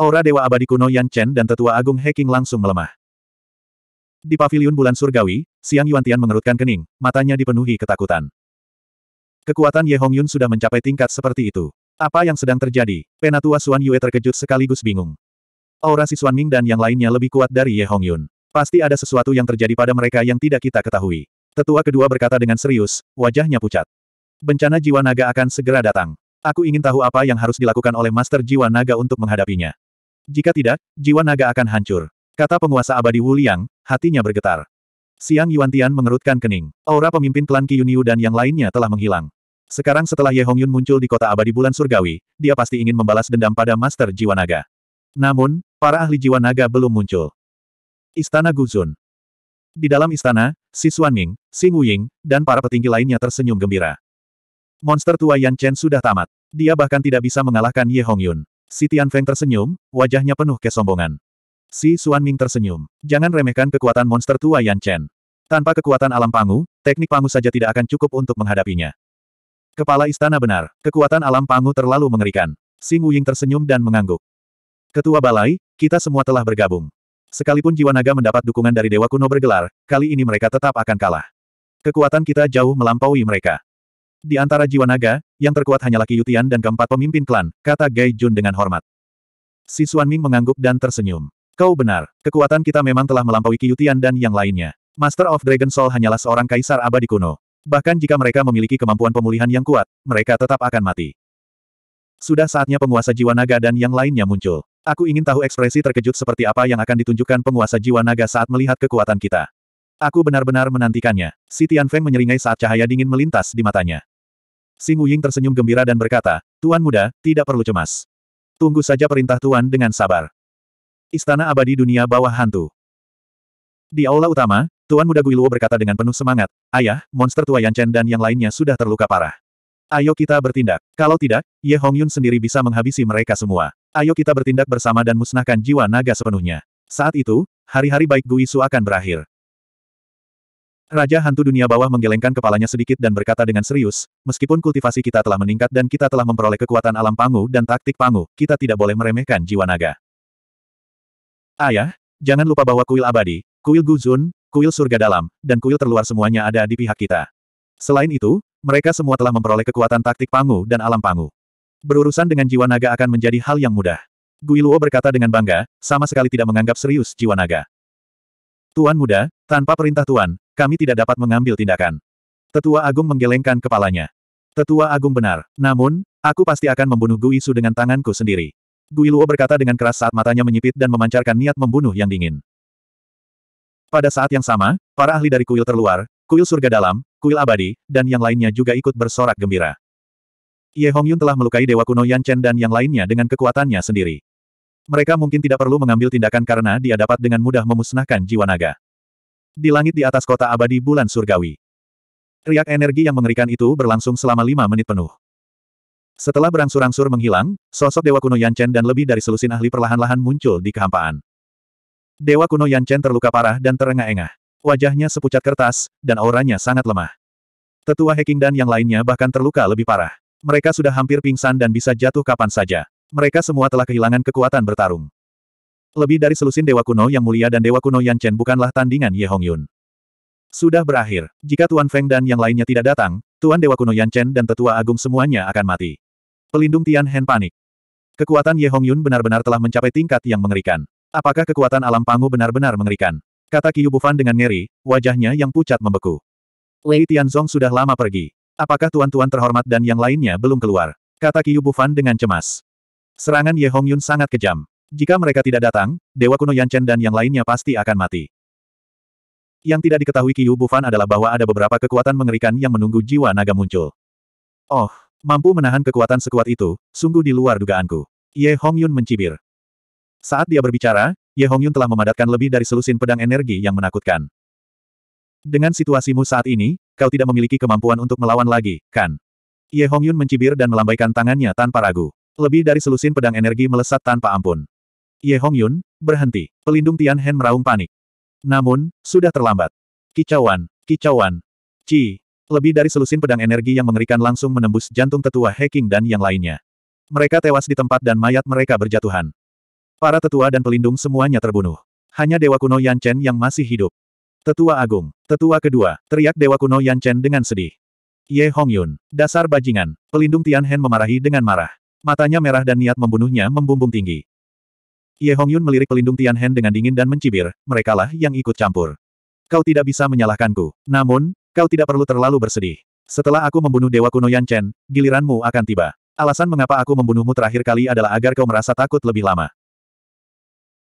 Aura Dewa Abadi kuno Yan Chen dan Tetua Agung Heking langsung melemah. Di pavilion bulan surgawi, Siang Yuan Tian mengerutkan kening, matanya dipenuhi ketakutan. Kekuatan Ye Hong Yun sudah mencapai tingkat seperti itu. Apa yang sedang terjadi? Penatua Suan Yue terkejut sekaligus bingung. Aura si Suan Ming dan yang lainnya lebih kuat dari Ye Hong Yun. Pasti ada sesuatu yang terjadi pada mereka yang tidak kita ketahui. Tetua kedua berkata dengan serius, wajahnya pucat. Bencana jiwa naga akan segera datang. Aku ingin tahu apa yang harus dilakukan oleh Master Jiwa Naga untuk menghadapinya. Jika tidak, jiwa naga akan hancur. Kata penguasa abadi Wu Liang, hatinya bergetar. Siang Yuan Tian mengerutkan kening. Aura pemimpin klan Yunyu dan yang lainnya telah menghilang. Sekarang setelah Ye Hongyun muncul di kota abadi bulan surgawi, dia pasti ingin membalas dendam pada Master Jiwa Naga. Namun, para ahli Jiwa Naga belum muncul. Istana Guzun Di dalam istana, Si Ming, Si Nguying, dan para petinggi lainnya tersenyum gembira. Monster tua Yan Chen sudah tamat. Dia bahkan tidak bisa mengalahkan Ye Hongyun. Si Tianfeng tersenyum, wajahnya penuh kesombongan. Si Ming tersenyum. Jangan remehkan kekuatan monster tua Yan Chen. Tanpa kekuatan alam pangu, teknik pangu saja tidak akan cukup untuk menghadapinya. Kepala istana benar, kekuatan alam pangu terlalu mengerikan. Sing Wuying tersenyum dan mengangguk. Ketua Balai, kita semua telah bergabung. Sekalipun jiwa naga mendapat dukungan dari Dewa Kuno bergelar, kali ini mereka tetap akan kalah. Kekuatan kita jauh melampaui mereka. Di antara jiwa naga, yang terkuat hanyalah Yutian dan keempat pemimpin klan, kata Gai Jun dengan hormat. Si Ming mengangguk dan tersenyum. Kau benar, kekuatan kita memang telah melampaui Yutian dan yang lainnya. Master of Dragon Soul hanyalah seorang kaisar abadi kuno. Bahkan jika mereka memiliki kemampuan pemulihan yang kuat, mereka tetap akan mati. Sudah saatnya penguasa jiwa naga dan yang lainnya muncul. Aku ingin tahu ekspresi terkejut seperti apa yang akan ditunjukkan penguasa jiwa naga saat melihat kekuatan kita. Aku benar-benar menantikannya. Si Feng menyeringai saat cahaya dingin melintas di matanya. Si Ying tersenyum gembira dan berkata, Tuan muda, tidak perlu cemas. Tunggu saja perintah Tuan dengan sabar. Istana abadi dunia bawah hantu. Di aula utama, Tuan muda Guiluo berkata dengan penuh semangat, Ayah, monster tua Yan Chen dan yang lainnya sudah terluka parah. Ayo kita bertindak. Kalau tidak, Ye Hongyun sendiri bisa menghabisi mereka semua. Ayo kita bertindak bersama dan musnahkan jiwa naga sepenuhnya. Saat itu, hari-hari baik Gui Su akan berakhir. Raja hantu dunia bawah menggelengkan kepalanya sedikit dan berkata dengan serius, meskipun kultivasi kita telah meningkat dan kita telah memperoleh kekuatan alam pangu dan taktik pangu, kita tidak boleh meremehkan jiwa naga. Ayah, jangan lupa bahwa kuil abadi, kuil guzun, kuil surga dalam, dan kuil terluar semuanya ada di pihak kita. Selain itu, mereka semua telah memperoleh kekuatan taktik pangu dan alam pangu. Berurusan dengan jiwa naga akan menjadi hal yang mudah. Guiluo berkata dengan bangga, sama sekali tidak menganggap serius jiwa naga. Tuan muda, tanpa perintah Tuan, kami tidak dapat mengambil tindakan. Tetua Agung menggelengkan kepalanya. Tetua Agung benar. Namun, aku pasti akan membunuh Gui Su dengan tanganku sendiri. Gui Luo berkata dengan keras saat matanya menyipit dan memancarkan niat membunuh yang dingin. Pada saat yang sama, para ahli dari kuil terluar, kuil surga dalam, kuil abadi, dan yang lainnya juga ikut bersorak gembira. Ye Hongyun telah melukai Dewa Kuno Yan Chen dan yang lainnya dengan kekuatannya sendiri. Mereka mungkin tidak perlu mengambil tindakan karena dia dapat dengan mudah memusnahkan jiwa naga di langit di atas kota abadi bulan surgawi. Riak energi yang mengerikan itu berlangsung selama lima menit penuh. Setelah berangsur-angsur menghilang, sosok Dewa Kuno Yanchen dan lebih dari selusin ahli perlahan-lahan muncul di kehampaan. Dewa Kuno Yanchen terluka parah dan terengah-engah. Wajahnya sepucat kertas, dan auranya sangat lemah. Tetua Heking dan yang lainnya bahkan terluka lebih parah. Mereka sudah hampir pingsan dan bisa jatuh kapan saja. Mereka semua telah kehilangan kekuatan bertarung. Lebih dari selusin Dewa Kuno yang mulia dan Dewa Kuno Yan Chen bukanlah tandingan Ye Hong Yun. Sudah berakhir. Jika Tuan Feng dan yang lainnya tidak datang, Tuan Dewa Kuno Yan Chen dan Tetua Agung semuanya akan mati. Pelindung Tian Hen panik. Kekuatan Ye Hong Yun benar-benar telah mencapai tingkat yang mengerikan. Apakah kekuatan alam pangu benar-benar mengerikan? Kata Qiu Bufan dengan ngeri, wajahnya yang pucat membeku. Wei Tianzong sudah lama pergi. Apakah tuan-tuan terhormat dan yang lainnya belum keluar? Kata Qiu Bufan dengan cemas. Serangan Ye Hong Yun sangat kejam. Jika mereka tidak datang, Dewa kuno Yanchen dan yang lainnya pasti akan mati. Yang tidak diketahui Qiyu Bufan adalah bahwa ada beberapa kekuatan mengerikan yang menunggu jiwa naga muncul. Oh, mampu menahan kekuatan sekuat itu, sungguh di luar dugaanku. Ye Hongyun mencibir. Saat dia berbicara, Ye Hongyun telah memadatkan lebih dari selusin pedang energi yang menakutkan. Dengan situasimu saat ini, kau tidak memiliki kemampuan untuk melawan lagi, kan? Ye Hongyun mencibir dan melambaikan tangannya tanpa ragu. Lebih dari selusin pedang energi melesat tanpa ampun. Ye Hong Yun, berhenti. Pelindung Tian Hen meraung panik. Namun, sudah terlambat. Kicauan, kicauan. Ci. Lebih dari selusin pedang energi yang mengerikan langsung menembus jantung tetua Heking dan yang lainnya. Mereka tewas di tempat dan mayat mereka berjatuhan. Para tetua dan pelindung semuanya terbunuh. Hanya Dewa Kuno Yan Chen yang masih hidup. Tetua Agung, Tetua Kedua, teriak Dewa Kuno Yan Chen dengan sedih. Ye Hong Yun, dasar bajingan, pelindung Tian Hen memarahi dengan marah. Matanya merah dan niat membunuhnya membumbung tinggi. Ye Hongyun melirik pelindung Tian Hen dengan dingin dan mencibir, merekalah yang ikut campur. Kau tidak bisa menyalahkanku. Namun, kau tidak perlu terlalu bersedih. Setelah aku membunuh Dewa Kuno Yan Chen, giliranmu akan tiba. Alasan mengapa aku membunuhmu terakhir kali adalah agar kau merasa takut lebih lama.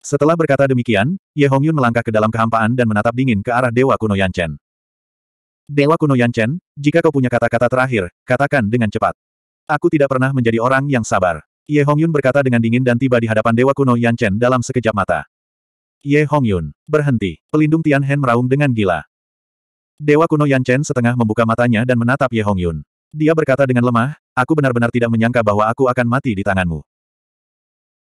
Setelah berkata demikian, Ye Hongyun melangkah ke dalam kehampaan dan menatap dingin ke arah Dewa Kuno Yan Chen. Dewa Kuno Yan Chen, jika kau punya kata-kata terakhir, katakan dengan cepat. Aku tidak pernah menjadi orang yang sabar. Ye Hongyun berkata dengan dingin dan tiba di hadapan Dewa Kuno Yan Chen dalam sekejap mata. Ye Hongyun, berhenti. Pelindung Tian Hen meraung dengan gila. Dewa Kuno Yan Chen setengah membuka matanya dan menatap Ye Hongyun. Dia berkata dengan lemah, aku benar-benar tidak menyangka bahwa aku akan mati di tanganmu.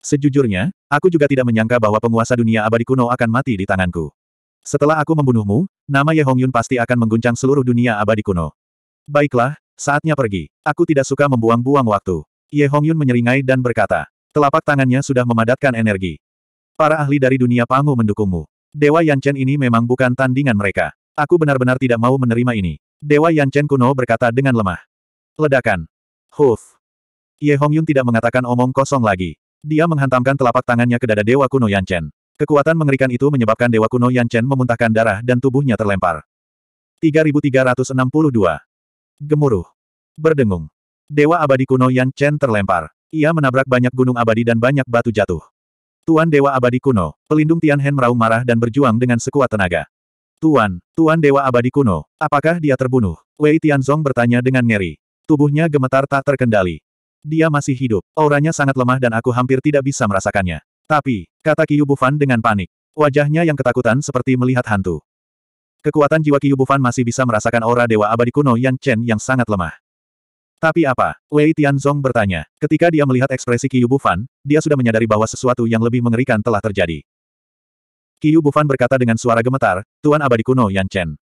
Sejujurnya, aku juga tidak menyangka bahwa penguasa dunia abadi kuno akan mati di tanganku. Setelah aku membunuhmu, nama Ye Hongyun pasti akan mengguncang seluruh dunia abadi kuno. Baiklah, saatnya pergi. Aku tidak suka membuang-buang waktu. Ye Hongyun menyeringai dan berkata, telapak tangannya sudah memadatkan energi. Para ahli dari dunia Pangu mendukungmu. Dewa Yanchen ini memang bukan tandingan mereka. Aku benar-benar tidak mau menerima ini. Dewa Yanchen kuno berkata dengan lemah. Ledakan. Huf. Ye Hongyun tidak mengatakan omong kosong lagi. Dia menghantamkan telapak tangannya ke dada Dewa kuno Yanchen. Kekuatan mengerikan itu menyebabkan Dewa kuno Yanchen memuntahkan darah dan tubuhnya terlempar. 3362. Gemuruh. Berdengung. Dewa abadi kuno Yan Chen terlempar. Ia menabrak banyak gunung abadi dan banyak batu jatuh. Tuan Dewa abadi kuno, pelindung Tian meraung marah dan berjuang dengan sekuat tenaga. Tuan, Tuan Dewa abadi kuno, apakah dia terbunuh? Wei Tianzong bertanya dengan ngeri. Tubuhnya gemetar tak terkendali. Dia masih hidup, auranya sangat lemah dan aku hampir tidak bisa merasakannya. Tapi, kata Qiyu Bufan dengan panik. Wajahnya yang ketakutan seperti melihat hantu. Kekuatan jiwa Qiyu Bufan masih bisa merasakan aura Dewa Abadi Kuno yang Chen yang sangat lemah. Tapi apa? Wei Tianzong bertanya. Ketika dia melihat ekspresi Qiyu Bufan, dia sudah menyadari bahwa sesuatu yang lebih mengerikan telah terjadi. Qiyu Bufan berkata dengan suara gemetar, Tuan abadi kuno Yan Chen.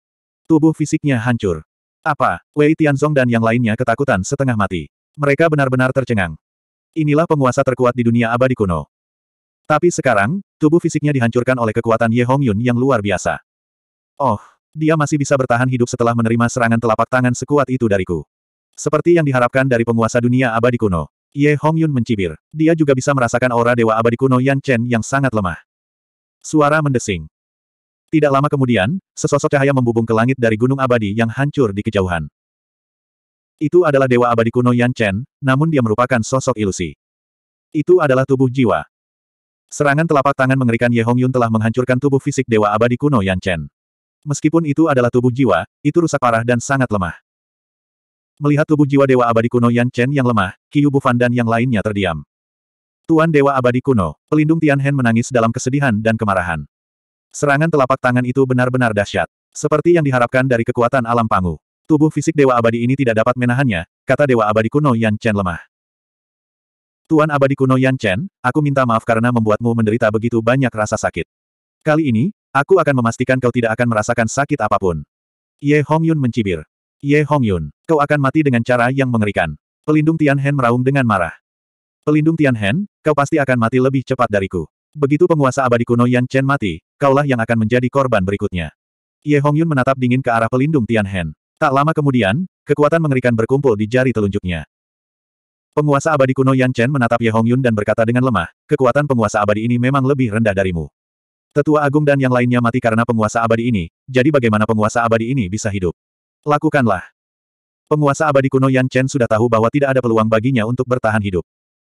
Tubuh fisiknya hancur. Apa? Wei Tianzong dan yang lainnya ketakutan setengah mati. Mereka benar-benar tercengang. Inilah penguasa terkuat di dunia abadi kuno. Tapi sekarang, tubuh fisiknya dihancurkan oleh kekuatan Ye Hong Yun yang luar biasa. Oh, dia masih bisa bertahan hidup setelah menerima serangan telapak tangan sekuat itu dariku. Seperti yang diharapkan dari penguasa dunia abadi kuno, Ye Hongyun mencibir. Dia juga bisa merasakan aura dewa abadi kuno Yan Chen yang sangat lemah. Suara mendesing. Tidak lama kemudian, sesosok cahaya membubung ke langit dari gunung abadi yang hancur di kejauhan. Itu adalah dewa abadi kuno Yan Chen, namun dia merupakan sosok ilusi. Itu adalah tubuh jiwa. Serangan telapak tangan mengerikan Ye Hongyun telah menghancurkan tubuh fisik dewa abadi kuno Yan Chen. Meskipun itu adalah tubuh jiwa, itu rusak parah dan sangat lemah. Melihat tubuh jiwa Dewa Abadi kuno Yan Chen yang lemah, Qiu Bufan dan yang lainnya terdiam. Tuan Dewa Abadi kuno, pelindung Tian Hen menangis dalam kesedihan dan kemarahan. Serangan telapak tangan itu benar-benar dahsyat. Seperti yang diharapkan dari kekuatan alam pangu. Tubuh fisik Dewa Abadi ini tidak dapat menahannya, kata Dewa Abadi kuno Yan Chen lemah. Tuan Abadi kuno Yan Chen, aku minta maaf karena membuatmu menderita begitu banyak rasa sakit. Kali ini, aku akan memastikan kau tidak akan merasakan sakit apapun. Ye Hongyun mencibir. Ye Hongyun, kau akan mati dengan cara yang mengerikan. Pelindung Tian Hen meraung dengan marah. Pelindung Tian Hen, kau pasti akan mati lebih cepat dariku. Begitu penguasa abadi kuno Yan Chen mati, kaulah yang akan menjadi korban berikutnya. Ye Hongyun menatap dingin ke arah pelindung Tian Hen. Tak lama kemudian, kekuatan mengerikan berkumpul di jari telunjuknya. Penguasa abadi kuno Yan Chen menatap Ye Hongyun dan berkata dengan lemah, kekuatan penguasa abadi ini memang lebih rendah darimu. Tetua agung dan yang lainnya mati karena penguasa abadi ini, jadi bagaimana penguasa abadi ini bisa hidup? Lakukanlah. Penguasa abadi kuno Yan Chen sudah tahu bahwa tidak ada peluang baginya untuk bertahan hidup.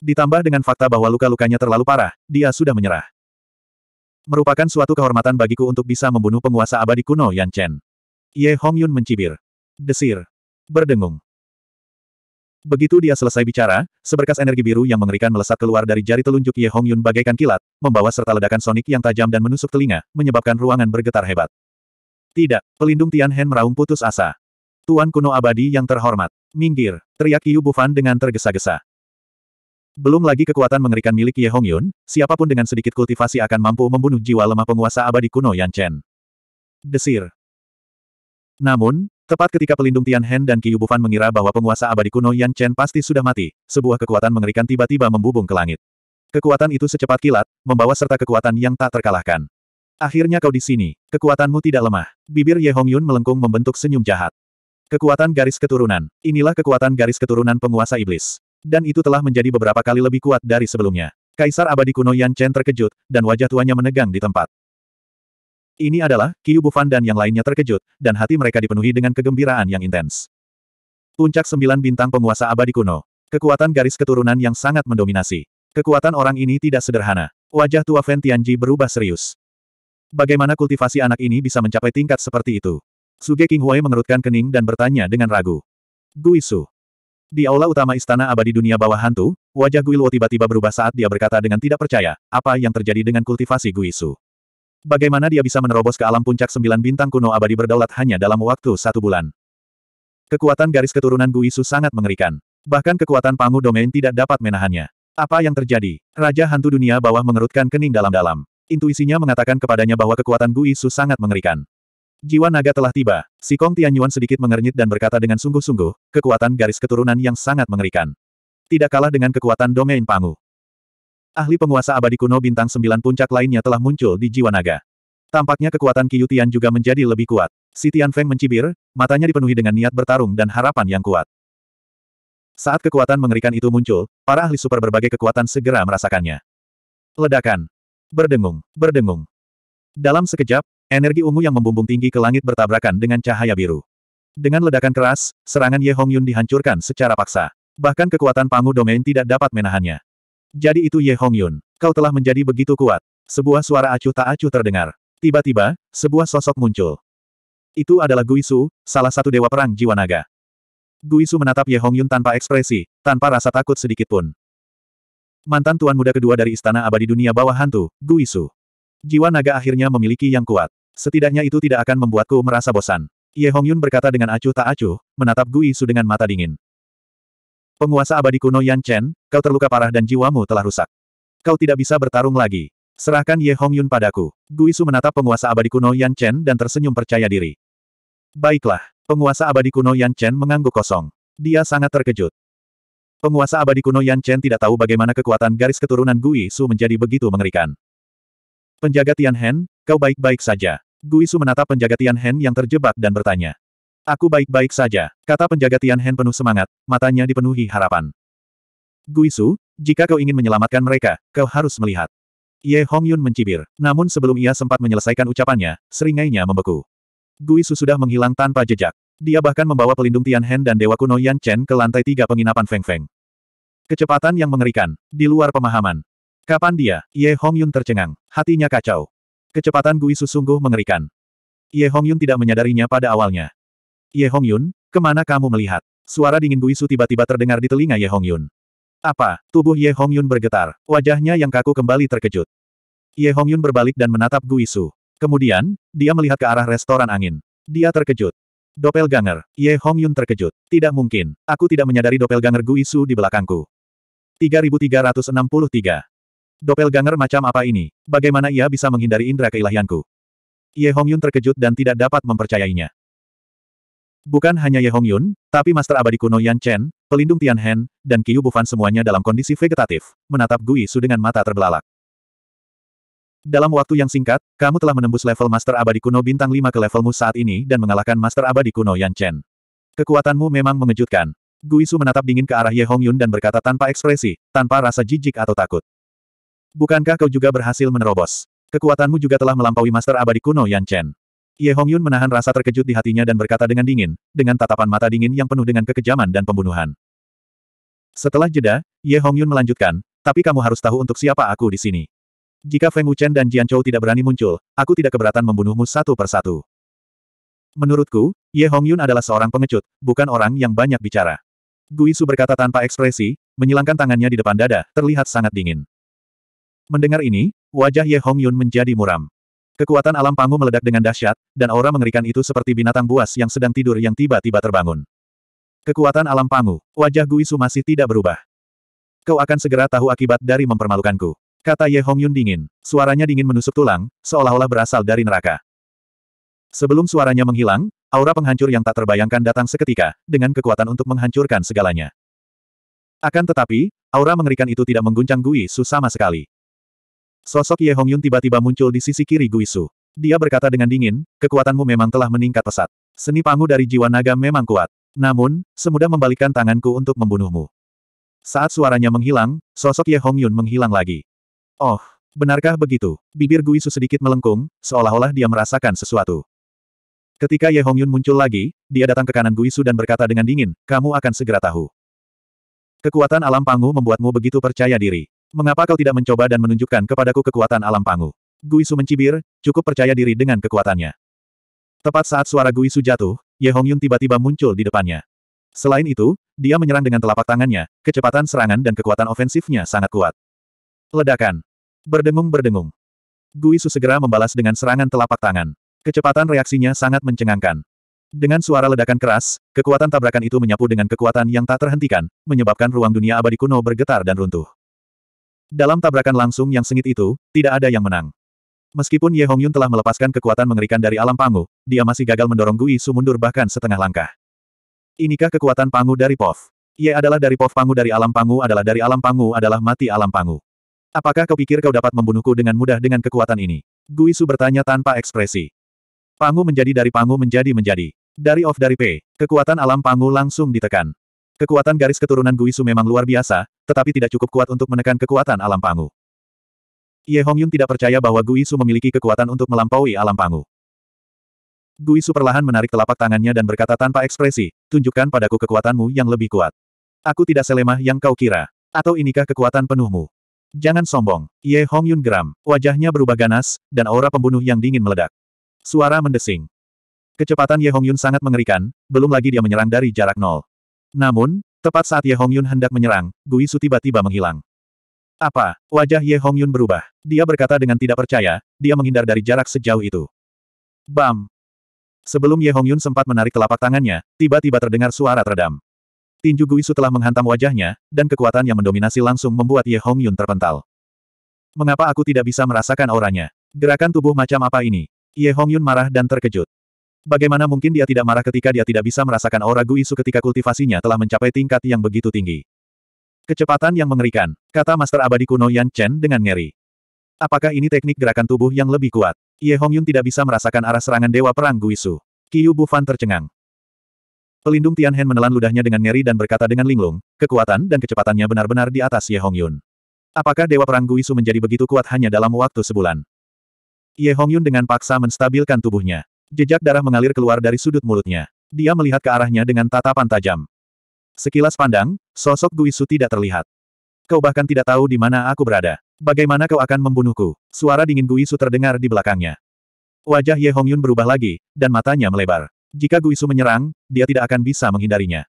Ditambah dengan fakta bahwa luka-lukanya terlalu parah, dia sudah menyerah. Merupakan suatu kehormatan bagiku untuk bisa membunuh penguasa abadi kuno Yan Chen. Ye Hong Yun mencibir. Desir. Berdengung. Begitu dia selesai bicara, seberkas energi biru yang mengerikan melesat keluar dari jari telunjuk Ye Hong Yun bagaikan kilat, membawa serta ledakan sonik yang tajam dan menusuk telinga, menyebabkan ruangan bergetar hebat. Tidak, pelindung Tian Hen meraung putus asa. Tuan kuno abadi yang terhormat. Minggir, teriak Yu Bufan dengan tergesa-gesa. Belum lagi kekuatan mengerikan milik Ye Hongyun, siapapun dengan sedikit kultivasi akan mampu membunuh jiwa lemah penguasa abadi kuno Yan Chen. Desir. Namun, Tepat ketika pelindung Tian Hen dan Qiyu Bufan mengira bahwa penguasa abadi kuno Yan Chen pasti sudah mati, sebuah kekuatan mengerikan tiba-tiba membubung ke langit. Kekuatan itu secepat kilat, membawa serta kekuatan yang tak terkalahkan. Akhirnya kau di sini, kekuatanmu tidak lemah. Bibir Ye Hongyun melengkung membentuk senyum jahat. Kekuatan garis keturunan. Inilah kekuatan garis keturunan penguasa iblis. Dan itu telah menjadi beberapa kali lebih kuat dari sebelumnya. Kaisar abadi kuno Yan Chen terkejut, dan wajah tuanya menegang di tempat. Ini adalah, Qiu Bufan dan yang lainnya terkejut, dan hati mereka dipenuhi dengan kegembiraan yang intens. Puncak sembilan bintang penguasa abadi kuno. Kekuatan garis keturunan yang sangat mendominasi. Kekuatan orang ini tidak sederhana. Wajah tua Fen Tianji berubah serius. Bagaimana kultivasi anak ini bisa mencapai tingkat seperti itu? Suge King Huai mengerutkan kening dan bertanya dengan ragu. Guisu. Di aula utama istana abadi dunia bawah hantu, wajah Guiluo tiba-tiba berubah saat dia berkata dengan tidak percaya, apa yang terjadi dengan kultivasi Guisu. Bagaimana dia bisa menerobos ke alam puncak sembilan bintang kuno abadi berdaulat hanya dalam waktu satu bulan. Kekuatan garis keturunan Guisu sangat mengerikan. Bahkan kekuatan pangu domain tidak dapat menahannya. Apa yang terjadi? Raja hantu dunia bawah mengerutkan kening dalam-dalam. Intuisinya mengatakan kepadanya bahwa kekuatan Guisu sangat mengerikan. Jiwa naga telah tiba. Si Kong Tianyuan sedikit mengernyit dan berkata dengan sungguh-sungguh, kekuatan garis keturunan yang sangat mengerikan. Tidak kalah dengan kekuatan domain Pangu. Ahli penguasa abadi kuno bintang sembilan puncak lainnya telah muncul di jiwa naga. Tampaknya kekuatan Qiyu Tian juga menjadi lebih kuat. Si Tian Feng mencibir, matanya dipenuhi dengan niat bertarung dan harapan yang kuat. Saat kekuatan mengerikan itu muncul, para ahli super berbagai kekuatan segera merasakannya. Ledakan. Berdengung, berdengung. Dalam sekejap, Energi ungu yang membumbung tinggi ke langit bertabrakan dengan cahaya biru. Dengan ledakan keras, serangan Ye Hong Yun dihancurkan secara paksa. Bahkan kekuatan Pangu Domain tidak dapat menahannya. Jadi itu Ye Hong Yun. Kau telah menjadi begitu kuat. Sebuah suara acuh tak acuh terdengar. Tiba-tiba, sebuah sosok muncul. Itu adalah Guisu, salah satu dewa perang jiwa naga. Guisu menatap Ye Hong Yun tanpa ekspresi, tanpa rasa takut sedikit pun. Mantan tuan muda kedua dari istana abadi dunia bawah hantu, Guisu. Jiwa naga akhirnya memiliki yang kuat. Setidaknya itu tidak akan membuatku merasa bosan. Ye Hongyun berkata dengan acuh tak acuh, menatap Gui Su dengan mata dingin. Penguasa abadi kuno Yan Chen, kau terluka parah dan jiwamu telah rusak. Kau tidak bisa bertarung lagi. Serahkan Ye Hongyun padaku. Gui Su menatap penguasa abadi kuno Yan Chen dan tersenyum percaya diri. Baiklah, penguasa abadi kuno Yan Chen mengangguk kosong. Dia sangat terkejut. Penguasa abadi kuno Yan Chen tidak tahu bagaimana kekuatan garis keturunan Gui Su menjadi begitu mengerikan. Penjaga Tian Hen, Kau baik-baik saja. Guisu menatap penjaga Tian Hen yang terjebak dan bertanya. Aku baik-baik saja, kata penjaga Tian Hen penuh semangat, matanya dipenuhi harapan. Guisu, jika kau ingin menyelamatkan mereka, kau harus melihat. Ye Hong Yun mencibir, namun sebelum ia sempat menyelesaikan ucapannya, seringainya membeku. Guisu sudah menghilang tanpa jejak. Dia bahkan membawa pelindung Tian Hen dan Dewa Kuno Yan Chen ke lantai tiga penginapan Feng Feng. Kecepatan yang mengerikan, di luar pemahaman. Kapan dia, Ye Hong Yun tercengang, hatinya kacau. Kecepatan Guisu sungguh mengerikan. Ye Hongyun tidak menyadarinya pada awalnya. Ye Hongyun, kemana kamu melihat? Suara dingin Guisu tiba-tiba terdengar di telinga Ye Hongyun. Apa? Tubuh Ye Hongyun bergetar, wajahnya yang kaku kembali terkejut. Ye Hongyun berbalik dan menatap Guisu. Kemudian, dia melihat ke arah restoran angin. Dia terkejut. Doppelganger, Ye Hongyun terkejut. Tidak mungkin, aku tidak menyadari Doppelganger Guisu di belakangku. 3363 Doppelganger macam apa ini? Bagaimana ia bisa menghindari indera keilahianku? Ye Hongyun terkejut dan tidak dapat mempercayainya. Bukan hanya Ye Hongyun, tapi Master Abadi kuno Yan Chen, pelindung Tian Hen, dan Qiu Bufan semuanya dalam kondisi vegetatif, menatap Gui Su dengan mata terbelalak. Dalam waktu yang singkat, kamu telah menembus level Master Abadi kuno bintang 5 ke levelmu saat ini dan mengalahkan Master Abadi kuno Yan Chen. Kekuatanmu memang mengejutkan. Gui Su menatap dingin ke arah Ye Hongyun dan berkata tanpa ekspresi, tanpa rasa jijik atau takut. Bukankah kau juga berhasil menerobos? Kekuatanmu juga telah melampaui master abadi kuno Yan Chen. Ye Hongyun menahan rasa terkejut di hatinya dan berkata dengan dingin, dengan tatapan mata dingin yang penuh dengan kekejaman dan pembunuhan. Setelah jeda, Ye Hongyun melanjutkan, tapi kamu harus tahu untuk siapa aku di sini. Jika Feng Wuchen dan Jian Chou tidak berani muncul, aku tidak keberatan membunuhmu satu persatu. Menurutku, Ye Hongyun adalah seorang pengecut, bukan orang yang banyak bicara. Guisu berkata tanpa ekspresi, menyilangkan tangannya di depan dada, terlihat sangat dingin. Mendengar ini, wajah Ye Hong Yun menjadi muram. Kekuatan alam pangu meledak dengan dahsyat, dan aura mengerikan itu seperti binatang buas yang sedang tidur yang tiba-tiba terbangun. Kekuatan alam pangu, wajah Gui Su masih tidak berubah. Kau akan segera tahu akibat dari mempermalukanku. Kata Ye Hong Yun dingin, suaranya dingin menusuk tulang, seolah-olah berasal dari neraka. Sebelum suaranya menghilang, aura penghancur yang tak terbayangkan datang seketika, dengan kekuatan untuk menghancurkan segalanya. Akan tetapi, aura mengerikan itu tidak mengguncang Gui Su sama sekali. Sosok Ye Hongyun tiba-tiba muncul di sisi kiri Guisu. Dia berkata dengan dingin, kekuatanmu memang telah meningkat pesat. Seni pangu dari jiwa naga memang kuat. Namun, semudah membalikkan tanganku untuk membunuhmu. Saat suaranya menghilang, sosok Ye Hongyun menghilang lagi. Oh, benarkah begitu? Bibir Guisu sedikit melengkung, seolah-olah dia merasakan sesuatu. Ketika Ye Hongyun muncul lagi, dia datang ke kanan Guisu dan berkata dengan dingin, kamu akan segera tahu. Kekuatan alam pangu membuatmu begitu percaya diri. Mengapa kau tidak mencoba dan menunjukkan kepadaku kekuatan alam pangu? Guisu mencibir, cukup percaya diri dengan kekuatannya. Tepat saat suara Guisu jatuh, Ye Hongyun tiba-tiba muncul di depannya. Selain itu, dia menyerang dengan telapak tangannya, kecepatan serangan dan kekuatan ofensifnya sangat kuat. Ledakan. Berdengung-berdengung. Guisu segera membalas dengan serangan telapak tangan. Kecepatan reaksinya sangat mencengangkan. Dengan suara ledakan keras, kekuatan tabrakan itu menyapu dengan kekuatan yang tak terhentikan, menyebabkan ruang dunia abadi kuno bergetar dan runtuh. Dalam tabrakan langsung yang sengit itu, tidak ada yang menang. Meskipun Ye Hongyun telah melepaskan kekuatan mengerikan dari alam pangu, dia masih gagal mendorong Gui Su mundur bahkan setengah langkah. Inikah kekuatan pangu dari POV? Ye adalah dari POV pangu dari alam pangu adalah dari alam pangu adalah mati alam pangu. Apakah kau pikir kau dapat membunuhku dengan mudah dengan kekuatan ini? Gui Su bertanya tanpa ekspresi. Pangu menjadi dari pangu menjadi menjadi. Dari off dari P, kekuatan alam pangu langsung ditekan. Kekuatan garis keturunan Guisu memang luar biasa, tetapi tidak cukup kuat untuk menekan kekuatan alam pangu. Ye Hongyun tidak percaya bahwa Guisu memiliki kekuatan untuk melampaui alam pangu. Guisu perlahan menarik telapak tangannya dan berkata tanpa ekspresi, tunjukkan padaku kekuatanmu yang lebih kuat. Aku tidak selemah yang kau kira. Atau inikah kekuatan penuhmu? Jangan sombong. Ye Hongyun geram. Wajahnya berubah ganas, dan aura pembunuh yang dingin meledak. Suara mendesing. Kecepatan Ye Hongyun sangat mengerikan, belum lagi dia menyerang dari jarak nol. Namun, tepat saat Ye Hongyun hendak menyerang, Guisu tiba-tiba menghilang. Apa? Wajah Ye Hongyun berubah. Dia berkata dengan tidak percaya, dia menghindar dari jarak sejauh itu. Bam! Sebelum Ye Hongyun sempat menarik telapak tangannya, tiba-tiba terdengar suara teredam. Tinju Guisu telah menghantam wajahnya, dan kekuatan yang mendominasi langsung membuat Ye Hongyun terpental. Mengapa aku tidak bisa merasakan auranya? Gerakan tubuh macam apa ini? Ye Hongyun marah dan terkejut. Bagaimana mungkin dia tidak marah ketika dia tidak bisa merasakan aura Guisu ketika kultivasinya telah mencapai tingkat yang begitu tinggi? Kecepatan yang mengerikan, kata Master Abadi kuno Yan Chen dengan ngeri. Apakah ini teknik gerakan tubuh yang lebih kuat? Ye Hongyun tidak bisa merasakan arah serangan Dewa Perang Guisu. Qiu Bufan tercengang. Pelindung Tianhen menelan ludahnya dengan ngeri dan berkata dengan linglung, kekuatan dan kecepatannya benar-benar di atas Ye Hongyun. Apakah Dewa Perang Guisu menjadi begitu kuat hanya dalam waktu sebulan? Ye Hongyun dengan paksa menstabilkan tubuhnya. Jejak darah mengalir keluar dari sudut mulutnya. Dia melihat ke arahnya dengan tatapan tajam. Sekilas pandang, sosok Guisu tidak terlihat. Kau bahkan tidak tahu di mana aku berada. Bagaimana kau akan membunuhku? Suara dingin Guisu terdengar di belakangnya. Wajah Ye Hongyun berubah lagi, dan matanya melebar. Jika Guisu menyerang, dia tidak akan bisa menghindarinya.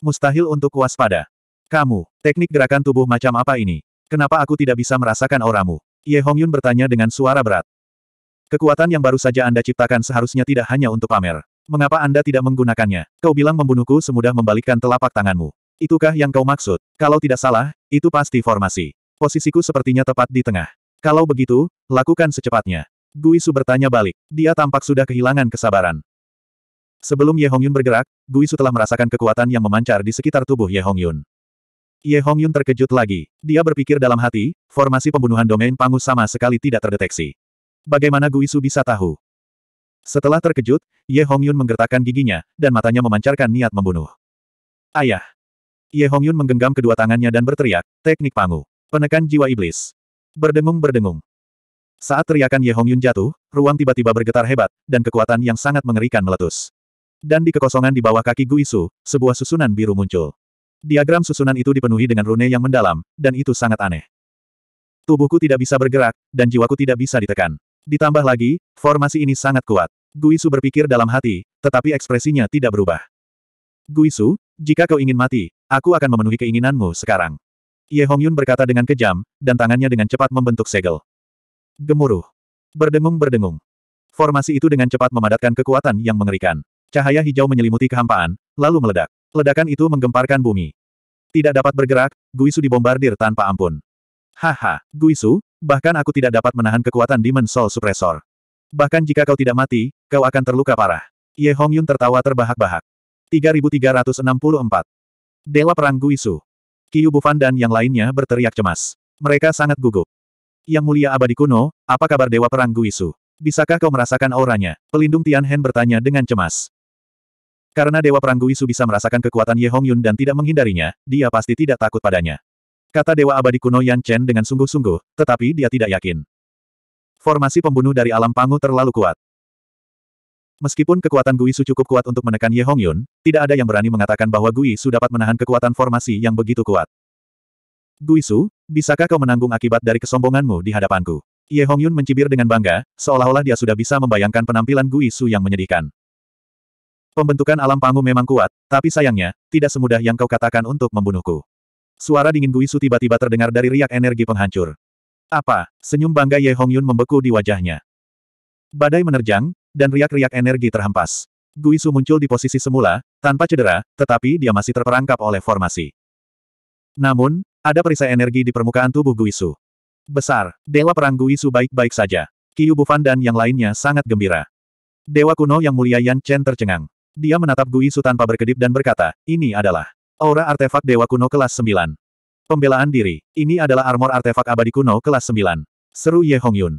Mustahil untuk waspada. Kamu, teknik gerakan tubuh macam apa ini? Kenapa aku tidak bisa merasakan auramu? Ye Hongyun bertanya dengan suara berat. Kekuatan yang baru saja Anda ciptakan seharusnya tidak hanya untuk pamer. Mengapa Anda tidak menggunakannya? Kau bilang membunuhku semudah membalikkan telapak tanganmu. Itukah yang kau maksud? Kalau tidak salah, itu pasti formasi. Posisiku sepertinya tepat di tengah. Kalau begitu, lakukan secepatnya. Guisu bertanya balik. Dia tampak sudah kehilangan kesabaran. Sebelum Ye Hongyun bergerak, Guisu telah merasakan kekuatan yang memancar di sekitar tubuh Ye Hongyun. Ye Hongyun terkejut lagi. Dia berpikir dalam hati, formasi pembunuhan domain Pangus sama sekali tidak terdeteksi. Bagaimana Guisu bisa tahu? Setelah terkejut, Ye Hongyun menggertakkan giginya, dan matanya memancarkan niat membunuh. Ayah! Ye Hongyun menggenggam kedua tangannya dan berteriak, teknik pangu. Penekan jiwa iblis. Berdengung-berdengung. Saat teriakan Ye Hongyun jatuh, ruang tiba-tiba bergetar hebat, dan kekuatan yang sangat mengerikan meletus. Dan di kekosongan di bawah kaki Guisu, sebuah susunan biru muncul. Diagram susunan itu dipenuhi dengan rune yang mendalam, dan itu sangat aneh. Tubuhku tidak bisa bergerak, dan jiwaku tidak bisa ditekan. Ditambah lagi, formasi ini sangat kuat. Guisu berpikir dalam hati, tetapi ekspresinya tidak berubah. Guisu, jika kau ingin mati, aku akan memenuhi keinginanmu sekarang. Ye Hongyun berkata dengan kejam, dan tangannya dengan cepat membentuk segel. Gemuruh. Berdengung-berdengung. Formasi itu dengan cepat memadatkan kekuatan yang mengerikan. Cahaya hijau menyelimuti kehampaan, lalu meledak. Ledakan itu menggemparkan bumi. Tidak dapat bergerak, Guisu dibombardir tanpa ampun. Haha, Guisu, bahkan aku tidak dapat menahan kekuatan Demon Soul Suppressor. Bahkan jika kau tidak mati, kau akan terluka parah. Ye Hongyun tertawa terbahak-bahak. 3364. Dewa Perang Guisu. Kiyu Bufan dan yang lainnya berteriak cemas. Mereka sangat gugup. Yang Mulia Abadi Kuno, apa kabar Dewa Perang Guisu? Bisakah kau merasakan auranya? Pelindung Tianhen bertanya dengan cemas. Karena Dewa Perang Guisu bisa merasakan kekuatan Ye Hongyun dan tidak menghindarinya, dia pasti tidak takut padanya. Kata Dewa Abadi kuno Yan Chen dengan sungguh-sungguh, tetapi dia tidak yakin. Formasi pembunuh dari alam pangu terlalu kuat. Meskipun kekuatan Guisu cukup kuat untuk menekan Ye Hong Yun, tidak ada yang berani mengatakan bahwa Guisu dapat menahan kekuatan formasi yang begitu kuat. Guisu, bisakah kau menanggung akibat dari kesombonganmu di hadapanku? Ye Hong Yun mencibir dengan bangga, seolah-olah dia sudah bisa membayangkan penampilan Guisu yang menyedihkan. Pembentukan alam pangu memang kuat, tapi sayangnya, tidak semudah yang kau katakan untuk membunuhku. Suara dingin Guisu tiba-tiba terdengar dari riak energi penghancur. Apa? Senyum bangga Ye Hongyun membeku di wajahnya. Badai menerjang, dan riak-riak energi terhempas. Guisu muncul di posisi semula, tanpa cedera, tetapi dia masih terperangkap oleh formasi. Namun, ada perisai energi di permukaan tubuh Guisu. Besar, Dewa Perang Guisu baik-baik saja. Kiyu Bufan dan yang lainnya sangat gembira. Dewa kuno yang mulia Yan Chen tercengang. Dia menatap Guisu tanpa berkedip dan berkata, ini adalah Aura artefak Dewa Kuno kelas 9. Pembelaan diri. Ini adalah armor artefak abadi kuno kelas 9. Seru Ye Hongyun.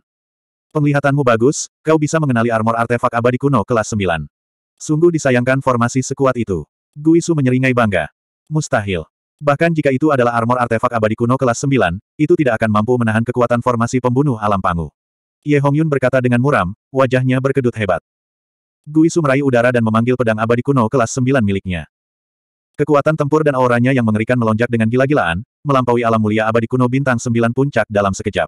Penglihatanmu bagus, kau bisa mengenali armor artefak abadi kuno kelas 9. Sungguh disayangkan formasi sekuat itu. Guisu menyeringai bangga. Mustahil. Bahkan jika itu adalah armor artefak abadi kuno kelas 9, itu tidak akan mampu menahan kekuatan formasi pembunuh alam pangu. Ye Hongyun berkata dengan muram, wajahnya berkedut hebat. Guisu meraih udara dan memanggil pedang abadi kuno kelas 9 miliknya. Kekuatan tempur dan auranya yang mengerikan melonjak dengan gila-gilaan, melampaui alam mulia abadi kuno bintang sembilan puncak dalam sekejap.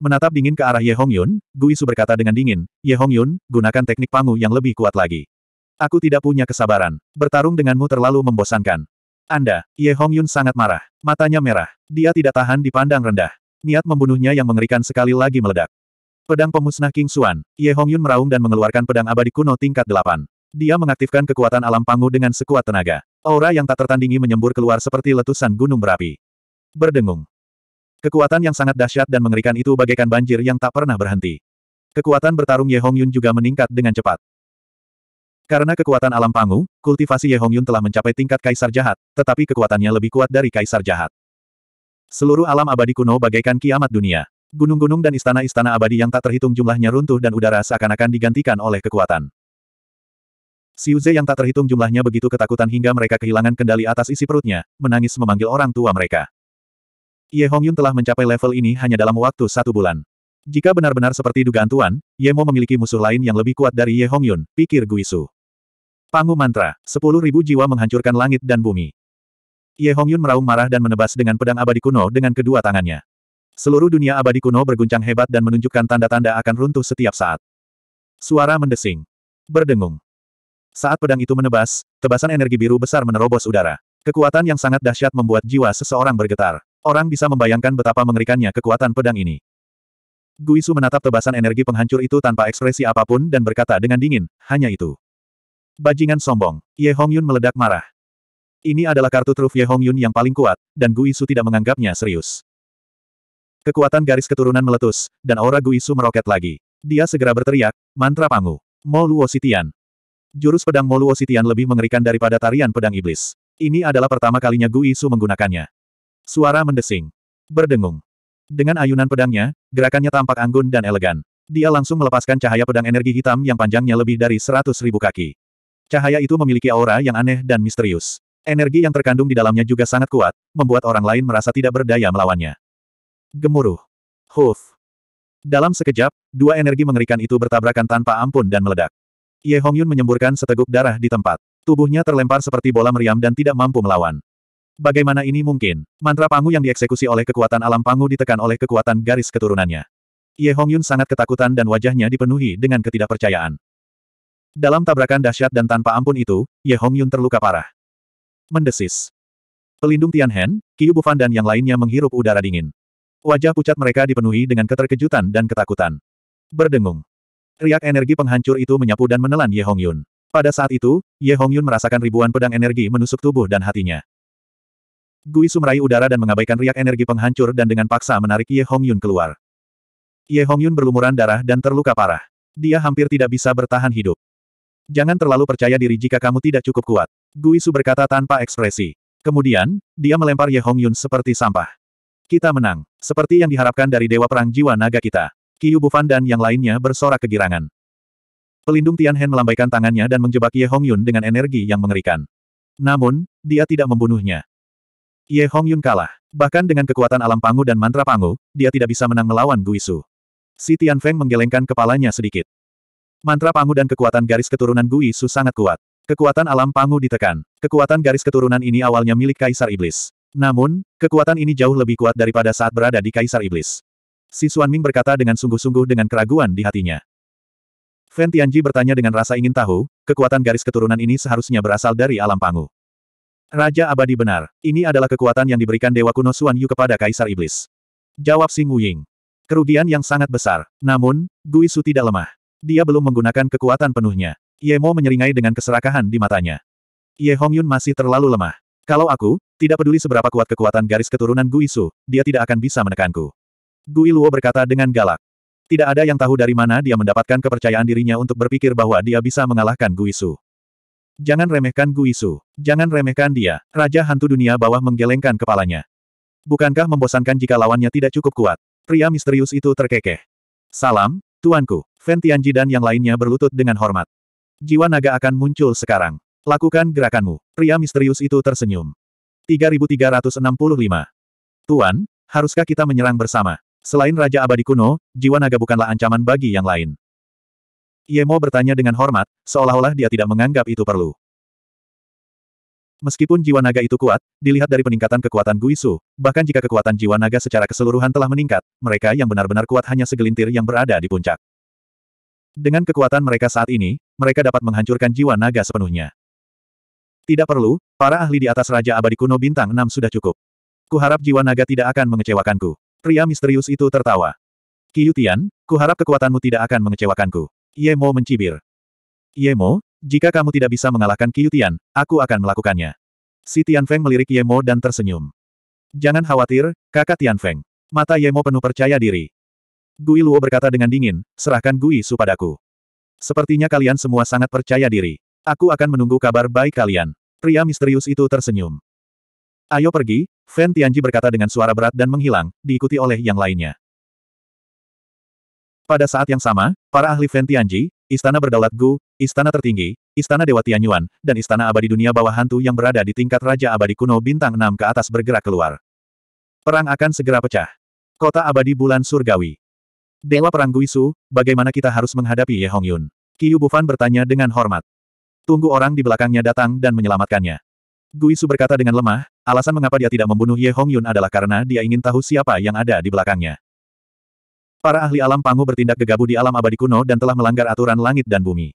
Menatap dingin ke arah Ye Hongyun, Yun, Guisu berkata dengan dingin, Ye Hongyun, gunakan teknik pangu yang lebih kuat lagi. Aku tidak punya kesabaran. Bertarung denganmu terlalu membosankan. Anda, Ye Hongyun sangat marah. Matanya merah. Dia tidak tahan dipandang rendah. Niat membunuhnya yang mengerikan sekali lagi meledak. Pedang pemusnah King Xuan, Ye Hongyun meraung dan mengeluarkan pedang abadi kuno tingkat delapan. Dia mengaktifkan kekuatan alam pangu dengan sekuat tenaga. Aura yang tak tertandingi menyembur keluar seperti letusan gunung berapi. Berdengung. Kekuatan yang sangat dahsyat dan mengerikan itu bagaikan banjir yang tak pernah berhenti. Kekuatan bertarung Ye Hong Yun juga meningkat dengan cepat. Karena kekuatan alam pangu, kultivasi Ye Hong Yun telah mencapai tingkat kaisar jahat, tetapi kekuatannya lebih kuat dari kaisar jahat. Seluruh alam abadi kuno bagaikan kiamat dunia. Gunung-gunung dan istana-istana abadi yang tak terhitung jumlahnya runtuh dan udara seakan-akan digantikan oleh kekuatan. Siuze yang tak terhitung jumlahnya begitu ketakutan hingga mereka kehilangan kendali atas isi perutnya, menangis memanggil orang tua mereka. Ye Hongyun telah mencapai level ini hanya dalam waktu satu bulan. Jika benar-benar seperti dugaan Tuan, Ye Mo memiliki musuh lain yang lebih kuat dari Ye Hongyun, pikir Guisu. Pangu mantra, sepuluh ribu jiwa menghancurkan langit dan bumi. Ye Hongyun meraung marah dan menebas dengan pedang abadi kuno dengan kedua tangannya. Seluruh dunia abadi kuno berguncang hebat dan menunjukkan tanda-tanda akan runtuh setiap saat. Suara mendesing. Berdengung. Saat pedang itu menebas, tebasan energi biru besar menerobos udara. Kekuatan yang sangat dahsyat membuat jiwa seseorang bergetar. Orang bisa membayangkan betapa mengerikannya kekuatan pedang ini. Guisu menatap tebasan energi penghancur itu tanpa ekspresi apapun dan berkata dengan dingin, hanya itu. Bajingan sombong, Ye Hongyun meledak marah. Ini adalah kartu truf Ye Hongyun yang paling kuat, dan Guisu tidak menganggapnya serius. Kekuatan garis keturunan meletus, dan aura Guisu meroket lagi. Dia segera berteriak, mantra pangu. Mo Luo Sitian, Jurus pedang Moluo Sitian lebih mengerikan daripada tarian pedang iblis. Ini adalah pertama kalinya Gu menggunakannya. Suara mendesing. Berdengung. Dengan ayunan pedangnya, gerakannya tampak anggun dan elegan. Dia langsung melepaskan cahaya pedang energi hitam yang panjangnya lebih dari seratus ribu kaki. Cahaya itu memiliki aura yang aneh dan misterius. Energi yang terkandung di dalamnya juga sangat kuat, membuat orang lain merasa tidak berdaya melawannya. Gemuruh. Huf. Dalam sekejap, dua energi mengerikan itu bertabrakan tanpa ampun dan meledak. Ye Hongyun menyemburkan seteguk darah di tempat. Tubuhnya terlempar seperti bola meriam dan tidak mampu melawan. Bagaimana ini mungkin? Mantra Pangu yang dieksekusi oleh kekuatan alam Pangu ditekan oleh kekuatan garis keturunannya. Ye Hongyun sangat ketakutan dan wajahnya dipenuhi dengan ketidakpercayaan. Dalam tabrakan dahsyat dan tanpa ampun itu, Ye Hongyun terluka parah. Mendesis. Pelindung Tianhen, Qiu Bufan dan yang lainnya menghirup udara dingin. Wajah pucat mereka dipenuhi dengan keterkejutan dan ketakutan. Berdengung. Riak energi penghancur itu menyapu dan menelan Ye Hongyun. Pada saat itu, Ye Hongyun merasakan ribuan pedang energi menusuk tubuh dan hatinya. Guisu meraih udara dan mengabaikan riak energi penghancur dan dengan paksa menarik Ye Hongyun keluar. Ye Hongyun berlumuran darah dan terluka parah. Dia hampir tidak bisa bertahan hidup. Jangan terlalu percaya diri jika kamu tidak cukup kuat. Guisu berkata tanpa ekspresi. Kemudian, dia melempar Ye Hongyun seperti sampah. Kita menang, seperti yang diharapkan dari Dewa Perang Jiwa Naga kita. Qiyu Bufan dan yang lainnya bersorak kegirangan. Pelindung Tianhen melambaikan tangannya dan menjebak Ye Hongyun dengan energi yang mengerikan. Namun, dia tidak membunuhnya. Ye Hongyun kalah. Bahkan dengan kekuatan alam pangu dan mantra pangu, dia tidak bisa menang melawan Guisu. Si Feng menggelengkan kepalanya sedikit. Mantra pangu dan kekuatan garis keturunan Guisu sangat kuat. Kekuatan alam pangu ditekan. Kekuatan garis keturunan ini awalnya milik Kaisar Iblis. Namun, kekuatan ini jauh lebih kuat daripada saat berada di Kaisar Iblis. Si Ming berkata dengan sungguh-sungguh dengan keraguan di hatinya. Fan Tianji bertanya dengan rasa ingin tahu, kekuatan garis keturunan ini seharusnya berasal dari alam pangu. Raja abadi benar, ini adalah kekuatan yang diberikan Dewa kuno Suan Yu kepada Kaisar Iblis. Jawab Xing Wuying. Kerugian yang sangat besar. Namun, Guisu tidak lemah. Dia belum menggunakan kekuatan penuhnya. Ye Mo menyeringai dengan keserakahan di matanya. Ye Hongyun masih terlalu lemah. Kalau aku, tidak peduli seberapa kuat kekuatan garis keturunan Guisu, dia tidak akan bisa menekanku. Gui Luo berkata dengan galak. Tidak ada yang tahu dari mana dia mendapatkan kepercayaan dirinya untuk berpikir bahwa dia bisa mengalahkan Gui Su. Jangan remehkan Gui Su. Jangan remehkan dia. Raja hantu dunia bawah menggelengkan kepalanya. Bukankah membosankan jika lawannya tidak cukup kuat? Pria misterius itu terkekeh. Salam, Tuanku. Fen Tianji dan yang lainnya berlutut dengan hormat. Jiwa naga akan muncul sekarang. Lakukan gerakanmu. Pria misterius itu tersenyum. 3365. Tuan, haruskah kita menyerang bersama? Selain Raja Abadi kuno, jiwa naga bukanlah ancaman bagi yang lain. Yemo bertanya dengan hormat, seolah-olah dia tidak menganggap itu perlu. Meskipun jiwa naga itu kuat, dilihat dari peningkatan kekuatan Guisu, bahkan jika kekuatan jiwa naga secara keseluruhan telah meningkat, mereka yang benar-benar kuat hanya segelintir yang berada di puncak. Dengan kekuatan mereka saat ini, mereka dapat menghancurkan jiwa naga sepenuhnya. Tidak perlu, para ahli di atas Raja Abadi Kuno Bintang 6 sudah cukup. Kuharap jiwa naga tidak akan mengecewakanku. Pria misterius itu tertawa. Kiyutian, kuharap kekuatanmu tidak akan mengecewakanku. Yemo mencibir. Yemo, jika kamu tidak bisa mengalahkan Kiyutian, aku akan melakukannya. Si Feng melirik Yemo dan tersenyum. Jangan khawatir, kakak Tianfeng. Mata Yemo penuh percaya diri. Gui Luo berkata dengan dingin, serahkan Gui Su padaku. Sepertinya kalian semua sangat percaya diri. Aku akan menunggu kabar baik kalian. Pria misterius itu tersenyum. Ayo pergi, Fan Tianji berkata dengan suara berat dan menghilang, diikuti oleh yang lainnya. Pada saat yang sama, para ahli Fan Tianji, Istana Berdaulat Gu, Istana Tertinggi, Istana Dewa Tianyuan, dan Istana Abadi Dunia Bawah Hantu yang berada di tingkat Raja Abadi Kuno Bintang 6 ke atas bergerak keluar. Perang akan segera pecah. Kota Abadi Bulan Surgawi. Dewa Perang Guisu, bagaimana kita harus menghadapi Ye Hongyun? Yun? Qiu Bufan bertanya dengan hormat. Tunggu orang di belakangnya datang dan menyelamatkannya. Guisu berkata dengan lemah, alasan mengapa dia tidak membunuh Ye Hongyun adalah karena dia ingin tahu siapa yang ada di belakangnya. Para ahli alam Pangu bertindak gegabah di alam abadi kuno dan telah melanggar aturan langit dan bumi.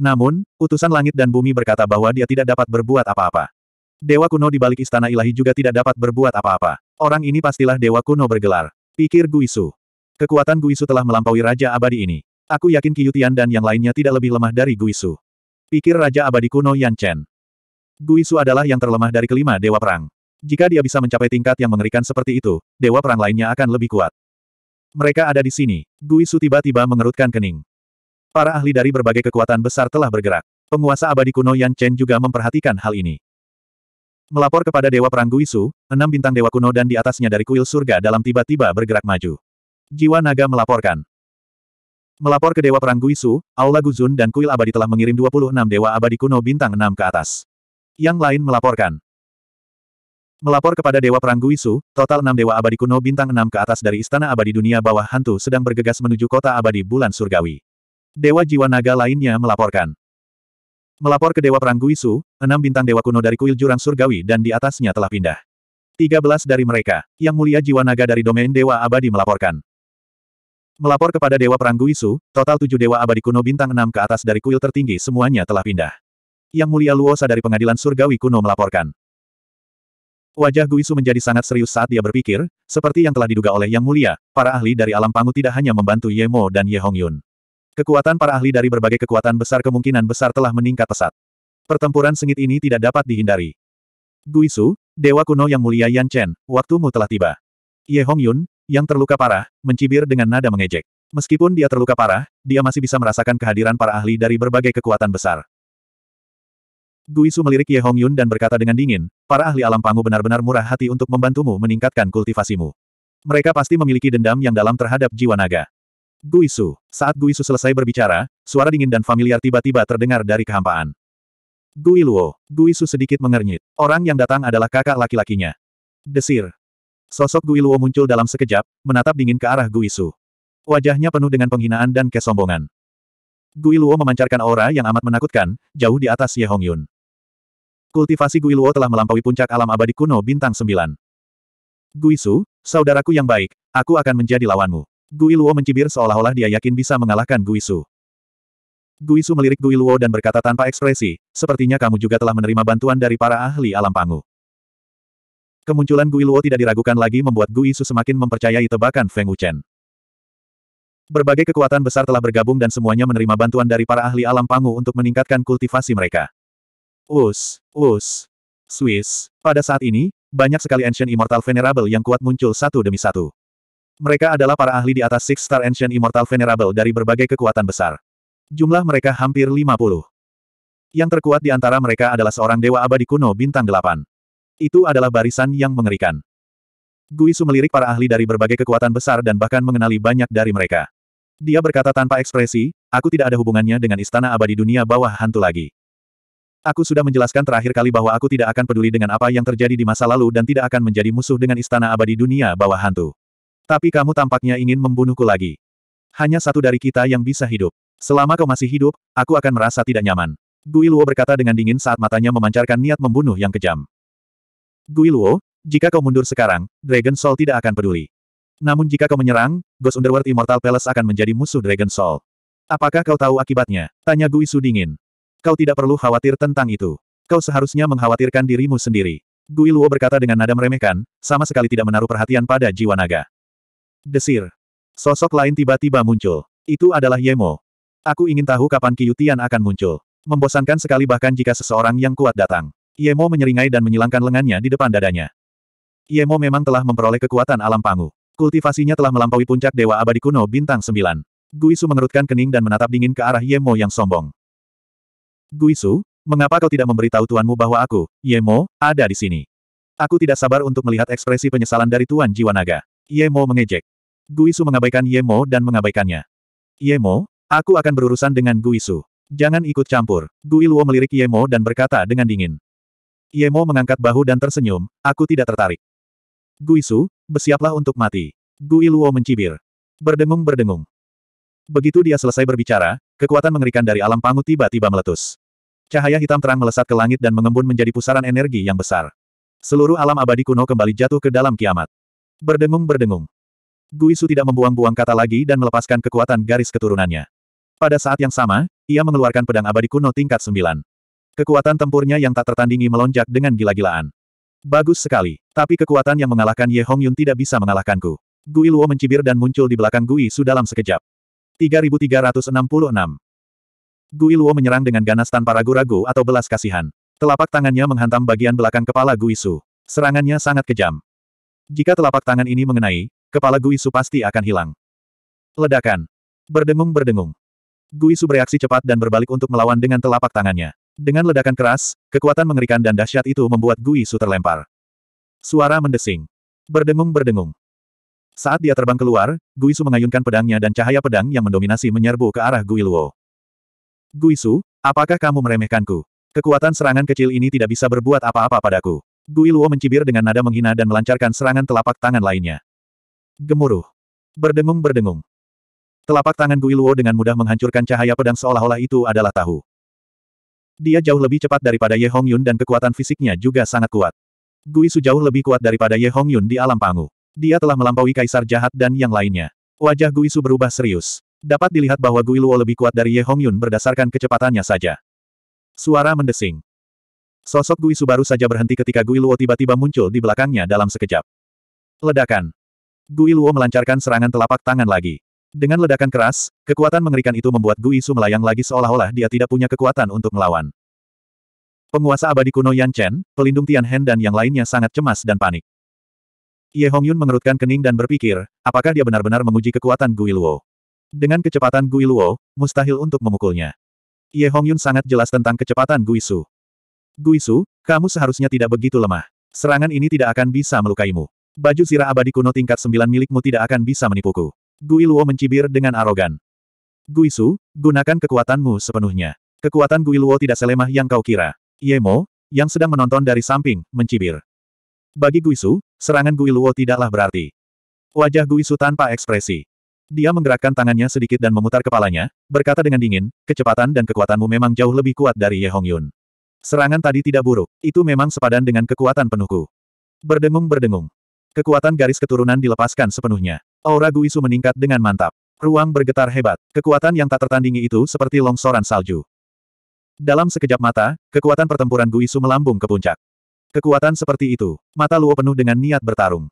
Namun, utusan langit dan bumi berkata bahwa dia tidak dapat berbuat apa-apa. Dewa kuno di balik istana ilahi juga tidak dapat berbuat apa-apa. Orang ini pastilah dewa kuno bergelar. Pikir Guisu. Kekuatan Guisu telah melampaui Raja Abadi ini. Aku yakin Qiyutian dan yang lainnya tidak lebih lemah dari Guisu. Pikir Raja Abadi kuno Yan Chen. Guisu adalah yang terlemah dari kelima Dewa Perang. Jika dia bisa mencapai tingkat yang mengerikan seperti itu, Dewa Perang lainnya akan lebih kuat. Mereka ada di sini. Guisu tiba-tiba mengerutkan kening. Para ahli dari berbagai kekuatan besar telah bergerak. Penguasa abadi kuno Yan Chen juga memperhatikan hal ini. Melapor kepada Dewa Perang Guisu, enam bintang Dewa kuno dan di atasnya dari kuil surga dalam tiba-tiba bergerak maju. Jiwa naga melaporkan. Melapor ke Dewa Perang Guisu, Aula Guzun dan kuil abadi telah mengirim 26 Dewa abadi kuno bintang 6 ke atas. Yang lain melaporkan. Melapor kepada Dewa Perang Guisu, total enam Dewa Abadi kuno bintang enam ke atas dari Istana Abadi Dunia Bawah Hantu sedang bergegas menuju kota abadi bulan surgawi. Dewa Jiwa Naga lainnya melaporkan. Melapor ke Dewa Perang Guisu, enam bintang Dewa kuno dari kuil jurang surgawi dan di atasnya telah pindah. Tiga belas dari mereka, yang mulia Jiwa Naga dari domain Dewa Abadi melaporkan. Melapor kepada Dewa Perang Guisu, total tujuh Dewa Abadi kuno bintang enam ke atas dari kuil tertinggi semuanya telah pindah. Yang Mulia Luosa dari pengadilan surgawi kuno melaporkan. Wajah Guisu menjadi sangat serius saat dia berpikir, seperti yang telah diduga oleh Yang Mulia, para ahli dari alam pangu tidak hanya membantu Ye Mo dan Ye Hong Yun. Kekuatan para ahli dari berbagai kekuatan besar kemungkinan besar telah meningkat pesat. Pertempuran sengit ini tidak dapat dihindari. Guisu, Dewa kuno yang mulia Yan Chen, waktumu telah tiba. Ye Hong Yun, yang terluka parah, mencibir dengan nada mengejek. Meskipun dia terluka parah, dia masih bisa merasakan kehadiran para ahli dari berbagai kekuatan besar. Guisu melirik Ye Hong Yun dan berkata dengan dingin, para ahli alam pangu benar-benar murah hati untuk membantumu meningkatkan kultivasimu. Mereka pasti memiliki dendam yang dalam terhadap jiwa naga. Guisu. Saat Guisu selesai berbicara, suara dingin dan familiar tiba-tiba terdengar dari kehampaan. Guiluo. Guisu sedikit mengernyit. Orang yang datang adalah kakak laki-lakinya. Desir. Sosok Guiluo muncul dalam sekejap, menatap dingin ke arah Guisu. Wajahnya penuh dengan penghinaan dan kesombongan. Guiluo memancarkan aura yang amat menakutkan, jauh di atas Ye Hong Yun. Kultivasi Guiluo telah melampaui puncak alam abadi kuno bintang sembilan. Guisu, saudaraku yang baik, aku akan menjadi lawanmu. Guiluo mencibir seolah-olah dia yakin bisa mengalahkan Guisu. Guisu melirik Guiluo dan berkata tanpa ekspresi, sepertinya kamu juga telah menerima bantuan dari para ahli alam pangu. Kemunculan Guiluo tidak diragukan lagi membuat Guisu semakin mempercayai tebakan Feng Wuchen. Berbagai kekuatan besar telah bergabung dan semuanya menerima bantuan dari para ahli alam pangu untuk meningkatkan kultivasi mereka. Us, us. Swiss. Pada saat ini, banyak sekali Ancient Immortal Venerable yang kuat muncul satu demi satu. Mereka adalah para ahli di atas Six Star Ancient Immortal Venerable dari berbagai kekuatan besar. Jumlah mereka hampir 50. Yang terkuat di antara mereka adalah seorang dewa abadi kuno bintang delapan. Itu adalah barisan yang mengerikan. Guisu melirik para ahli dari berbagai kekuatan besar dan bahkan mengenali banyak dari mereka. Dia berkata tanpa ekspresi, aku tidak ada hubungannya dengan istana abadi dunia bawah hantu lagi. Aku sudah menjelaskan terakhir kali bahwa aku tidak akan peduli dengan apa yang terjadi di masa lalu dan tidak akan menjadi musuh dengan istana abadi dunia bawah hantu. Tapi kamu tampaknya ingin membunuhku lagi. Hanya satu dari kita yang bisa hidup. Selama kau masih hidup, aku akan merasa tidak nyaman. Gui Luo berkata dengan dingin saat matanya memancarkan niat membunuh yang kejam. Gui Luo, jika kau mundur sekarang, Dragon Soul tidak akan peduli. Namun jika kau menyerang, Ghost Underworld Immortal Palace akan menjadi musuh Dragon Soul. Apakah kau tahu akibatnya? Tanya Gui Su dingin. Kau tidak perlu khawatir tentang itu. Kau seharusnya mengkhawatirkan dirimu sendiri. Gui Luo berkata dengan nada meremehkan, sama sekali tidak menaruh perhatian pada jiwa naga. Desir. Sosok lain tiba-tiba muncul. Itu adalah Yemo. Aku ingin tahu kapan Kiyutian akan muncul. Membosankan sekali bahkan jika seseorang yang kuat datang. Yemo menyeringai dan menyilangkan lengannya di depan dadanya. Yemo memang telah memperoleh kekuatan alam pangu. Kultivasinya telah melampaui puncak Dewa Abadi Kuno Bintang 9. Guisu mengerutkan kening dan menatap dingin ke arah Yemo yang sombong. Guisu, mengapa kau tidak memberitahu tuanmu bahwa aku, Yemo, ada di sini? Aku tidak sabar untuk melihat ekspresi penyesalan dari Tuan Jiwa Naga. Yemo mengejek. Guisu mengabaikan Yemo dan mengabaikannya. Yemo, aku akan berurusan dengan Guisu. Jangan ikut campur. Guiluo melirik Yemo dan berkata dengan dingin. Yemo mengangkat bahu dan tersenyum, aku tidak tertarik. Guisu, bersiaplah untuk mati. Guiluo mencibir. Berdengung-berdengung. Begitu dia selesai berbicara, kekuatan mengerikan dari alam pangut tiba-tiba meletus. Cahaya hitam terang melesat ke langit dan mengembun menjadi pusaran energi yang besar. Seluruh alam abadi kuno kembali jatuh ke dalam kiamat. Berdengung-berdengung. Guisu tidak membuang-buang kata lagi dan melepaskan kekuatan garis keturunannya. Pada saat yang sama, ia mengeluarkan pedang abadi kuno tingkat sembilan. Kekuatan tempurnya yang tak tertandingi melonjak dengan gila-gilaan. Bagus sekali, tapi kekuatan yang mengalahkan Ye Hong Yun tidak bisa mengalahkanku. Gui Luo mencibir dan muncul di belakang Gui Su dalam sekejap. 3366. Gui Luo menyerang dengan ganas tanpa ragu-ragu atau belas kasihan. Telapak tangannya menghantam bagian belakang kepala Guisu. Serangannya sangat kejam. Jika telapak tangan ini mengenai, kepala Guisu pasti akan hilang. Ledakan. Berdengung-berdengung. Guisu bereaksi cepat dan berbalik untuk melawan dengan telapak tangannya. Dengan ledakan keras, kekuatan mengerikan dan dahsyat itu membuat Guisu terlempar. Suara mendesing. Berdengung-berdengung. Saat dia terbang keluar, Guisu mengayunkan pedangnya dan cahaya pedang yang mendominasi menyerbu ke arah Guiluo. Guisu, apakah kamu meremehkanku? Kekuatan serangan kecil ini tidak bisa berbuat apa-apa padaku. Guiluo mencibir dengan nada menghina dan melancarkan serangan telapak tangan lainnya. Gemuruh. Berdengung-berdengung. Telapak tangan Guiluo dengan mudah menghancurkan cahaya pedang seolah-olah itu adalah tahu. Dia jauh lebih cepat daripada Ye Hongyun dan kekuatan fisiknya juga sangat kuat. Guisu jauh lebih kuat daripada Ye Hongyun di alam panggung. Dia telah melampaui kaisar jahat dan yang lainnya. Wajah Guisu berubah serius. Dapat dilihat bahwa Guiluo lebih kuat dari Ye Hongyun berdasarkan kecepatannya saja. Suara mendesing. Sosok Guisu baru saja berhenti ketika Guiluo tiba-tiba muncul di belakangnya dalam sekejap. Ledakan. Guiluo melancarkan serangan telapak tangan lagi. Dengan ledakan keras, kekuatan mengerikan itu membuat Guisu melayang lagi seolah-olah dia tidak punya kekuatan untuk melawan. Penguasa abadi kuno Yan Chen, pelindung Tian Hen dan yang lainnya sangat cemas dan panik. Ye Hongyun mengerutkan kening dan berpikir, apakah dia benar-benar menguji kekuatan Gui Luo. Dengan kecepatan Gui Luo, mustahil untuk memukulnya. Ye Hongyun sangat jelas tentang kecepatan Gui Su. Gui Su, kamu seharusnya tidak begitu lemah. Serangan ini tidak akan bisa melukaimu. Baju zirah abadi kuno tingkat sembilan milikmu tidak akan bisa menipuku. Gui Luo mencibir dengan arogan. Gui Su, gunakan kekuatanmu sepenuhnya. Kekuatan Gui Luo tidak selemah yang kau kira. Ye Mo, yang sedang menonton dari samping, mencibir. Bagi Guisu, serangan Guiluo tidaklah berarti. Wajah Guisu tanpa ekspresi. Dia menggerakkan tangannya sedikit dan memutar kepalanya, berkata dengan dingin, kecepatan dan kekuatanmu memang jauh lebih kuat dari Ye Hong Yun. Serangan tadi tidak buruk, itu memang sepadan dengan kekuatan penuhku. Berdengung-berdengung. Kekuatan garis keturunan dilepaskan sepenuhnya. Aura Guisu meningkat dengan mantap. Ruang bergetar hebat, kekuatan yang tak tertandingi itu seperti longsoran salju. Dalam sekejap mata, kekuatan pertempuran Guisu melambung ke puncak. Kekuatan seperti itu, mata Luo penuh dengan niat bertarung.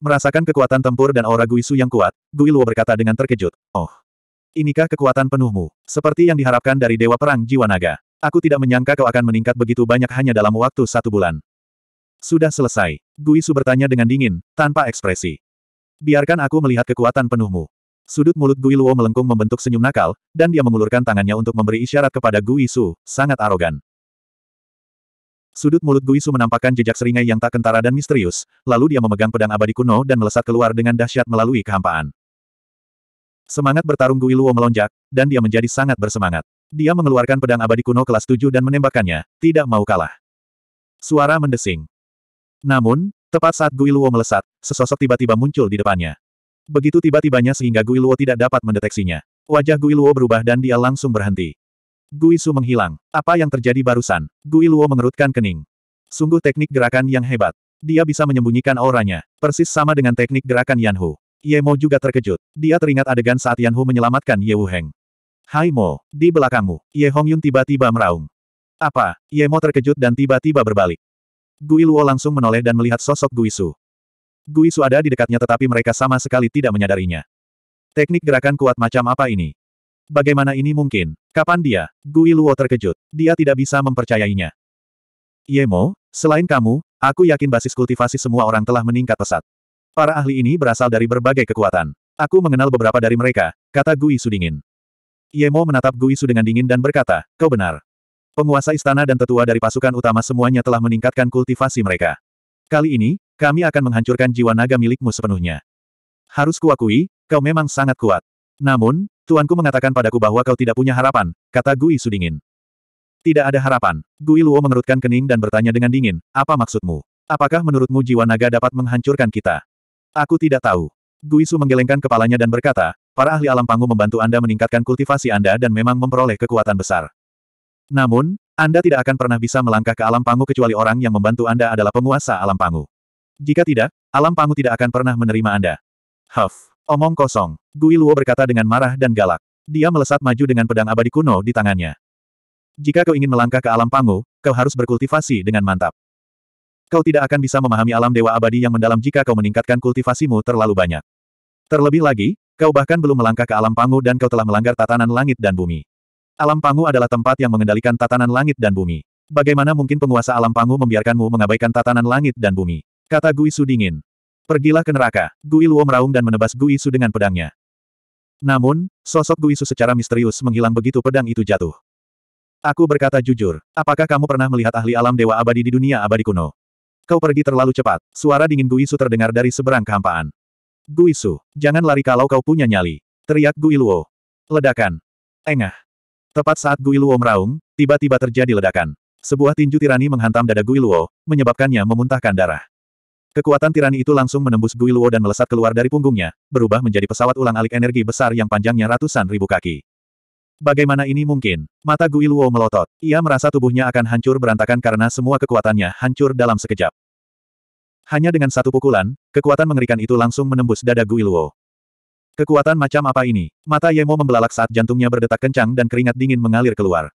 Merasakan kekuatan tempur dan aura Guisu yang kuat, Gui Luo berkata dengan terkejut, Oh, inikah kekuatan penuhmu, seperti yang diharapkan dari Dewa Perang Jiwa Naga. Aku tidak menyangka kau akan meningkat begitu banyak hanya dalam waktu satu bulan. Sudah selesai, Guisu bertanya dengan dingin, tanpa ekspresi. Biarkan aku melihat kekuatan penuhmu. Sudut mulut Gui Luo melengkung membentuk senyum nakal, dan dia mengulurkan tangannya untuk memberi isyarat kepada Guisu, sangat arogan. Sudut mulut Guisu menampakkan jejak seringai yang tak kentara dan misterius, lalu dia memegang pedang abadi kuno dan melesat keluar dengan dahsyat melalui kehampaan. Semangat bertarung Guiluo melonjak, dan dia menjadi sangat bersemangat. Dia mengeluarkan pedang abadi kuno kelas 7 dan menembakkannya, tidak mau kalah. Suara mendesing. Namun, tepat saat Guiluo melesat, sesosok tiba-tiba muncul di depannya. Begitu tiba-tibanya sehingga Guiluo tidak dapat mendeteksinya. Wajah Guiluo berubah dan dia langsung berhenti. Guisu menghilang. Apa yang terjadi barusan? Guiluo mengerutkan kening. Sungguh teknik gerakan yang hebat. Dia bisa menyembunyikan auranya, persis sama dengan teknik gerakan Yanhu. Hu. Ye Mo juga terkejut. Dia teringat adegan saat Yanhu menyelamatkan Ye Wu Hai Mo, di belakangmu. Ye Hong Yun tiba-tiba meraung. Apa? Ye Mo terkejut dan tiba-tiba berbalik. Guiluo langsung menoleh dan melihat sosok Guisu. Guisu ada di dekatnya tetapi mereka sama sekali tidak menyadarinya. Teknik gerakan kuat macam apa ini? Bagaimana ini mungkin? Kapan dia? Gui Luo terkejut. Dia tidak bisa mempercayainya. Yemo, selain kamu, aku yakin basis kultivasi semua orang telah meningkat pesat. Para ahli ini berasal dari berbagai kekuatan. Aku mengenal beberapa dari mereka, kata Gui Su dingin. Yemo menatap Gui Su dengan dingin dan berkata, kau benar. Penguasa istana dan tetua dari pasukan utama semuanya telah meningkatkan kultivasi mereka. Kali ini, kami akan menghancurkan jiwa naga milikmu sepenuhnya. Harus kuakui, kau memang sangat kuat. Namun, Tuanku mengatakan padaku bahwa kau tidak punya harapan, kata Gui Su dingin. Tidak ada harapan. Gui Luo mengerutkan kening dan bertanya dengan dingin, apa maksudmu? Apakah menurutmu jiwa naga dapat menghancurkan kita? Aku tidak tahu. Gui Su menggelengkan kepalanya dan berkata, para ahli alam panggung membantu Anda meningkatkan kultivasi Anda dan memang memperoleh kekuatan besar. Namun, Anda tidak akan pernah bisa melangkah ke alam panggung kecuali orang yang membantu Anda adalah penguasa alam panggung. Jika tidak, alam panggung tidak akan pernah menerima Anda. Huff. Omong kosong. Gui Luo berkata dengan marah dan galak. Dia melesat maju dengan pedang abadi kuno di tangannya. Jika kau ingin melangkah ke alam pangu, kau harus berkultivasi dengan mantap. Kau tidak akan bisa memahami alam dewa abadi yang mendalam jika kau meningkatkan kultivasimu terlalu banyak. Terlebih lagi, kau bahkan belum melangkah ke alam pangu dan kau telah melanggar tatanan langit dan bumi. Alam pangu adalah tempat yang mengendalikan tatanan langit dan bumi. Bagaimana mungkin penguasa alam pangu membiarkanmu mengabaikan tatanan langit dan bumi? Kata Gui Su dingin. Pergilah ke neraka. Gui Luo meraung dan menebas Gui Su dengan pedangnya. Namun, sosok Gui Su secara misterius menghilang begitu pedang itu jatuh. Aku berkata jujur, apakah kamu pernah melihat ahli alam dewa abadi di dunia abadi kuno? Kau pergi terlalu cepat, suara dingin Gui Su terdengar dari seberang kehampaan. Gui Su, jangan lari kalau kau punya nyali. Teriak Gui Luo. Ledakan. Engah. Tepat saat Gui Luo meraung, tiba-tiba terjadi ledakan. Sebuah tinju tirani menghantam dada Gui Luo, menyebabkannya memuntahkan darah. Kekuatan tirani itu langsung menembus Gui Luo dan melesat keluar dari punggungnya, berubah menjadi pesawat ulang alik energi besar yang panjangnya ratusan ribu kaki. Bagaimana ini mungkin? Mata Gui Luo melotot. Ia merasa tubuhnya akan hancur berantakan karena semua kekuatannya hancur dalam sekejap. Hanya dengan satu pukulan, kekuatan mengerikan itu langsung menembus dada Gui Luo. Kekuatan macam apa ini? Mata Yemo membelalak saat jantungnya berdetak kencang dan keringat dingin mengalir keluar.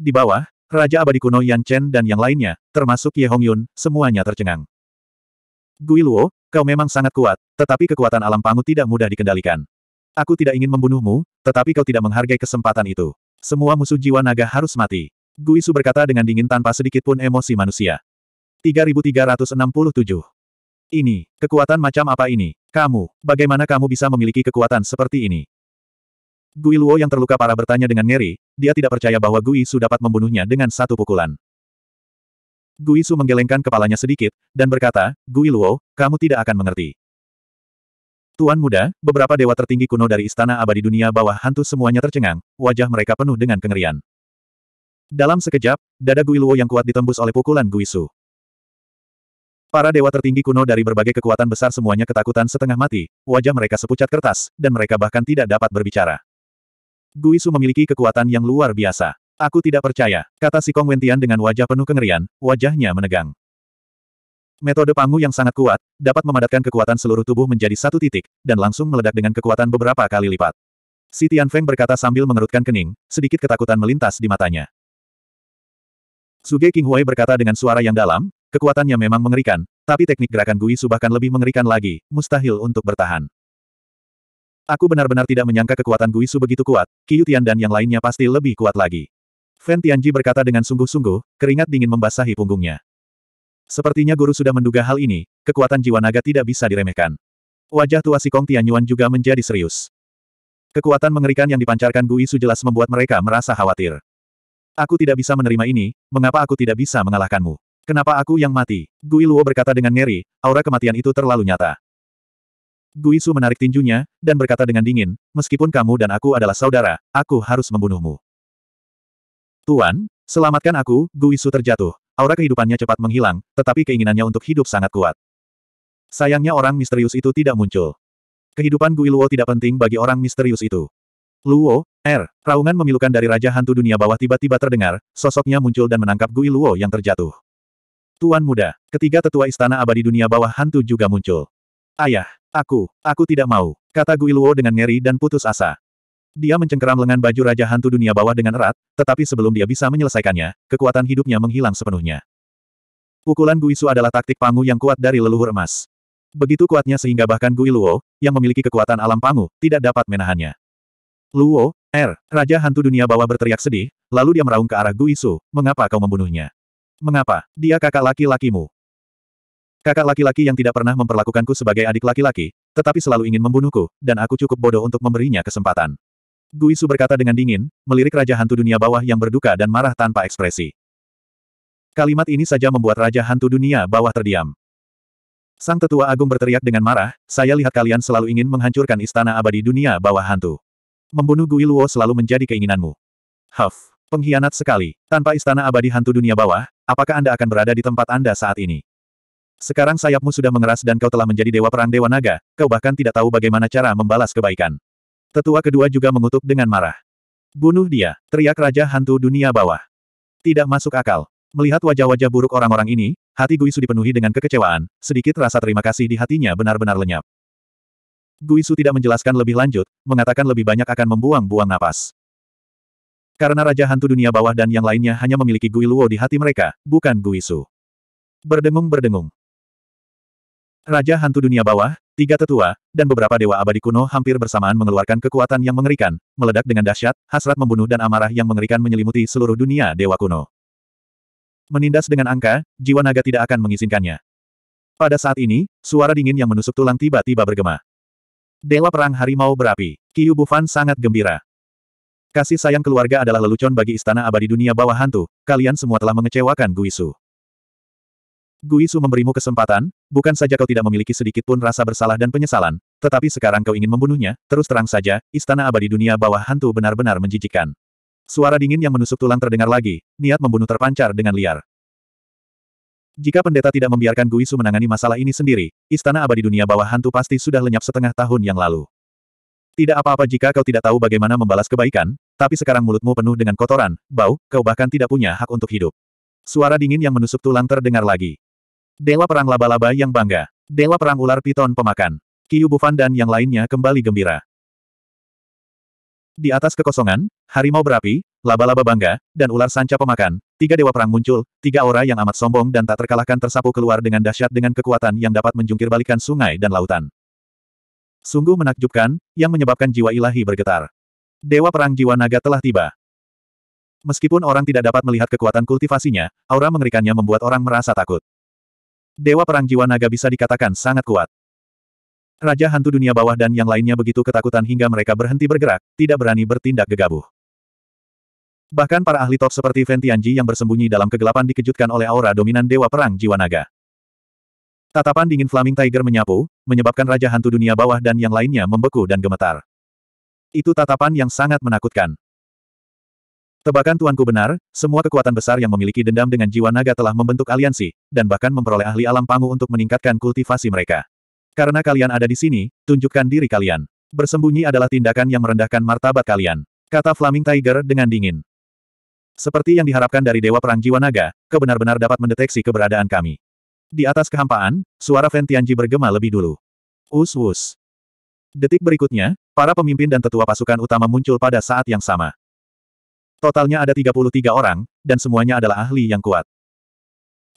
Di bawah, Raja abadi kuno Yan Chen dan yang lainnya, termasuk Ye Hongyun, semuanya tercengang. Guiluo, kau memang sangat kuat, tetapi kekuatan alam pangu tidak mudah dikendalikan. Aku tidak ingin membunuhmu, tetapi kau tidak menghargai kesempatan itu. Semua musuh jiwa naga harus mati. Guisu berkata dengan dingin tanpa sedikit pun emosi manusia. 3367. Ini, kekuatan macam apa ini? Kamu, bagaimana kamu bisa memiliki kekuatan seperti ini? Gui Luo yang terluka parah bertanya dengan ngeri, dia tidak percaya bahwa Gui Su dapat membunuhnya dengan satu pukulan. Gui Su menggelengkan kepalanya sedikit, dan berkata, Gui Luo, kamu tidak akan mengerti. Tuan muda, beberapa dewa tertinggi kuno dari istana abadi dunia bawah hantu semuanya tercengang, wajah mereka penuh dengan kengerian. Dalam sekejap, dada Gui Luo yang kuat ditembus oleh pukulan Gui Su. Para dewa tertinggi kuno dari berbagai kekuatan besar semuanya ketakutan setengah mati, wajah mereka sepucat kertas, dan mereka bahkan tidak dapat berbicara. Guisu memiliki kekuatan yang luar biasa. Aku tidak percaya, kata si Kong Wentian dengan wajah penuh kengerian, wajahnya menegang. Metode Pangu yang sangat kuat, dapat memadatkan kekuatan seluruh tubuh menjadi satu titik, dan langsung meledak dengan kekuatan beberapa kali lipat. Si Tian Feng berkata sambil mengerutkan kening, sedikit ketakutan melintas di matanya. Suge King Hui berkata dengan suara yang dalam, kekuatannya memang mengerikan, tapi teknik gerakan Gui Su bahkan lebih mengerikan lagi, mustahil untuk bertahan. Aku benar-benar tidak menyangka kekuatan Guisu begitu kuat, Qiu dan yang lainnya pasti lebih kuat lagi. Fan Tianji berkata dengan sungguh-sungguh, keringat dingin membasahi punggungnya. Sepertinya guru sudah menduga hal ini, kekuatan jiwa naga tidak bisa diremehkan. Wajah tua si Kong Tianyuan juga menjadi serius. Kekuatan mengerikan yang dipancarkan Guisu jelas membuat mereka merasa khawatir. Aku tidak bisa menerima ini, mengapa aku tidak bisa mengalahkanmu? Kenapa aku yang mati? Gui Luo berkata dengan ngeri, aura kematian itu terlalu nyata. Guisu menarik tinjunya, dan berkata dengan dingin, meskipun kamu dan aku adalah saudara, aku harus membunuhmu. Tuan, selamatkan aku, Guisu terjatuh. Aura kehidupannya cepat menghilang, tetapi keinginannya untuk hidup sangat kuat. Sayangnya orang misterius itu tidak muncul. Kehidupan Guiluo tidak penting bagi orang misterius itu. Luo, R. Er, Raungan memilukan dari Raja Hantu Dunia Bawah tiba-tiba terdengar, sosoknya muncul dan menangkap Guiluo yang terjatuh. Tuan muda, ketiga tetua istana abadi dunia bawah hantu juga muncul. Ayah, aku, aku tidak mau, kata Guiluo dengan ngeri dan putus asa. Dia mencengkeram lengan baju Raja Hantu Dunia Bawah dengan erat, tetapi sebelum dia bisa menyelesaikannya, kekuatan hidupnya menghilang sepenuhnya. Pukulan Guisu adalah taktik pangu yang kuat dari leluhur emas. Begitu kuatnya sehingga bahkan Guiluo, yang memiliki kekuatan alam pangu, tidak dapat menahannya. Luo, R, er, Raja Hantu Dunia Bawah berteriak sedih, lalu dia meraung ke arah Guisu, mengapa kau membunuhnya? Mengapa, dia kakak laki-lakimu? Kakak laki-laki yang tidak pernah memperlakukanku sebagai adik laki-laki, tetapi selalu ingin membunuhku, dan aku cukup bodoh untuk memberinya kesempatan. Guisu berkata dengan dingin, melirik Raja Hantu Dunia Bawah yang berduka dan marah tanpa ekspresi. Kalimat ini saja membuat Raja Hantu Dunia Bawah terdiam. Sang Tetua Agung berteriak dengan marah, saya lihat kalian selalu ingin menghancurkan istana abadi dunia bawah hantu. Membunuh Gui Luo selalu menjadi keinginanmu. Huff, pengkhianat sekali. Tanpa istana abadi hantu dunia bawah, apakah Anda akan berada di tempat Anda saat ini? Sekarang sayapmu sudah mengeras dan kau telah menjadi dewa perang dewa naga, kau bahkan tidak tahu bagaimana cara membalas kebaikan. Tetua kedua juga mengutuk dengan marah. Bunuh dia, teriak Raja Hantu Dunia Bawah. Tidak masuk akal. Melihat wajah-wajah buruk orang-orang ini, hati Guisu dipenuhi dengan kekecewaan, sedikit rasa terima kasih di hatinya benar-benar lenyap. Guisu tidak menjelaskan lebih lanjut, mengatakan lebih banyak akan membuang-buang napas. Karena Raja Hantu Dunia Bawah dan yang lainnya hanya memiliki Gui Luo di hati mereka, bukan Guisu. Berdengung-berdengung, Raja Hantu Dunia Bawah, tiga tetua, dan beberapa dewa abadi kuno hampir bersamaan mengeluarkan kekuatan yang mengerikan, meledak dengan dahsyat, hasrat membunuh dan amarah yang mengerikan menyelimuti seluruh dunia dewa kuno. Menindas dengan angka, jiwa naga tidak akan mengizinkannya. Pada saat ini, suara dingin yang menusuk tulang tiba-tiba bergema. Dewa Perang Harimau Berapi, Kiyu Bufan sangat gembira. Kasih sayang keluarga adalah lelucon bagi istana abadi dunia bawah hantu, kalian semua telah mengecewakan Guisu. Guisu memberimu kesempatan, bukan saja kau tidak memiliki sedikit pun rasa bersalah dan penyesalan, tetapi sekarang kau ingin membunuhnya, terus terang saja, istana abadi dunia bawah hantu benar-benar menjijikkan. Suara dingin yang menusuk tulang terdengar lagi, niat membunuh terpancar dengan liar. Jika pendeta tidak membiarkan Guisu menangani masalah ini sendiri, istana abadi dunia bawah hantu pasti sudah lenyap setengah tahun yang lalu. Tidak apa-apa jika kau tidak tahu bagaimana membalas kebaikan, tapi sekarang mulutmu penuh dengan kotoran, bau, kau bahkan tidak punya hak untuk hidup. Suara dingin yang menusuk tulang terdengar lagi. Dewa Perang Laba-Laba yang bangga. Dewa Perang Ular Piton Pemakan. Kiyu Bufan dan yang lainnya kembali gembira. Di atas kekosongan, harimau berapi, laba-laba bangga, dan ular sanca pemakan, tiga dewa perang muncul, tiga aura yang amat sombong dan tak terkalahkan tersapu keluar dengan dahsyat dengan kekuatan yang dapat menjungkirbalikan sungai dan lautan. Sungguh menakjubkan, yang menyebabkan jiwa ilahi bergetar. Dewa perang jiwa naga telah tiba. Meskipun orang tidak dapat melihat kekuatan kultivasinya, aura mengerikannya membuat orang merasa takut. Dewa Perang Jiwa Naga bisa dikatakan sangat kuat. Raja Hantu Dunia Bawah dan yang lainnya begitu ketakutan hingga mereka berhenti bergerak, tidak berani bertindak gegabah. Bahkan para ahli top seperti Ventianji yang bersembunyi dalam kegelapan dikejutkan oleh aura dominan Dewa Perang Jiwa Naga. Tatapan dingin Flaming Tiger menyapu, menyebabkan Raja Hantu Dunia Bawah dan yang lainnya membeku dan gemetar. Itu tatapan yang sangat menakutkan. Tebakan tuanku benar, semua kekuatan besar yang memiliki dendam dengan jiwa naga telah membentuk aliansi, dan bahkan memperoleh ahli alam pangu untuk meningkatkan kultivasi mereka. Karena kalian ada di sini, tunjukkan diri kalian. Bersembunyi adalah tindakan yang merendahkan martabat kalian, kata Flaming Tiger dengan dingin. Seperti yang diharapkan dari Dewa Perang Jiwa Naga, kebenar-benar dapat mendeteksi keberadaan kami. Di atas kehampaan, suara Ventianji bergema lebih dulu. Us-us. Detik berikutnya, para pemimpin dan tetua pasukan utama muncul pada saat yang sama. Totalnya ada 33 orang, dan semuanya adalah ahli yang kuat.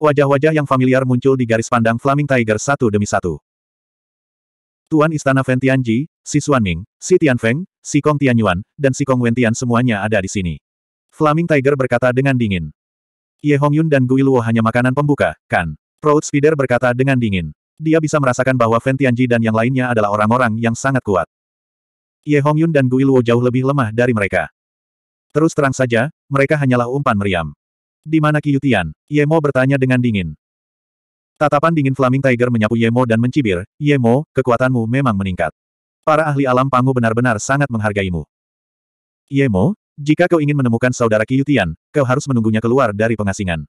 Wajah-wajah yang familiar muncul di garis pandang Flaming Tiger satu demi satu. Tuan Istana Ventianji, Si Xuanming, Si Tianfeng, Si Kong Tianyuan, dan Si Kong Wentian semuanya ada di sini. Flaming Tiger berkata dengan dingin. Ye Hongyun dan Gui Luo hanya makanan pembuka, kan? Proud Spider berkata dengan dingin. Dia bisa merasakan bahwa Ventianji dan yang lainnya adalah orang-orang yang sangat kuat. Ye Hongyun dan Gui Luo jauh lebih lemah dari mereka. Terus terang saja, mereka hanyalah umpan meriam. Di mana Kiyutian? Yemo bertanya dengan dingin. Tatapan dingin Flaming Tiger menyapu Yemo dan mencibir, Yemo, kekuatanmu memang meningkat. Para ahli alam pangu benar-benar sangat menghargaimu. Yemo, jika kau ingin menemukan saudara Kiyutian, kau harus menunggunya keluar dari pengasingan.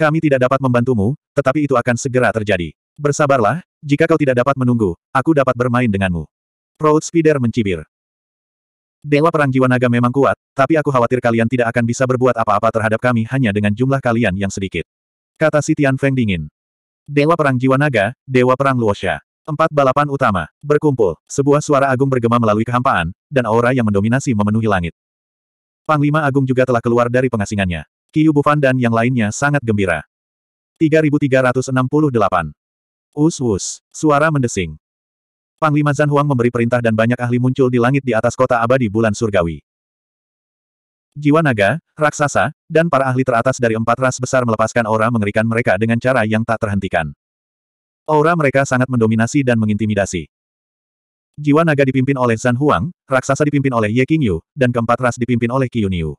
Kami tidak dapat membantumu, tetapi itu akan segera terjadi. Bersabarlah, jika kau tidak dapat menunggu, aku dapat bermain denganmu. Proud Spider mencibir. Dewa Perang Jiwa Naga memang kuat, tapi aku khawatir kalian tidak akan bisa berbuat apa-apa terhadap kami hanya dengan jumlah kalian yang sedikit. Kata si Tian Feng dingin. Dewa Perang Jiwa Naga, Dewa Perang Luosha. Empat balapan utama, berkumpul, sebuah suara agung bergema melalui kehampaan, dan aura yang mendominasi memenuhi langit. Panglima Agung juga telah keluar dari pengasingannya. Kiyu Bufan dan yang lainnya sangat gembira. 3368. Us-us, suara mendesing. Panglima Zan Huang memberi perintah dan banyak ahli muncul di langit di atas kota abadi bulan surgawi. Jiwa naga, raksasa, dan para ahli teratas dari empat ras besar melepaskan aura mengerikan mereka dengan cara yang tak terhentikan. Aura mereka sangat mendominasi dan mengintimidasi. Jiwa naga dipimpin oleh Zan Huang, raksasa dipimpin oleh Ye Qingyu, dan keempat ras dipimpin oleh Qiyuniu.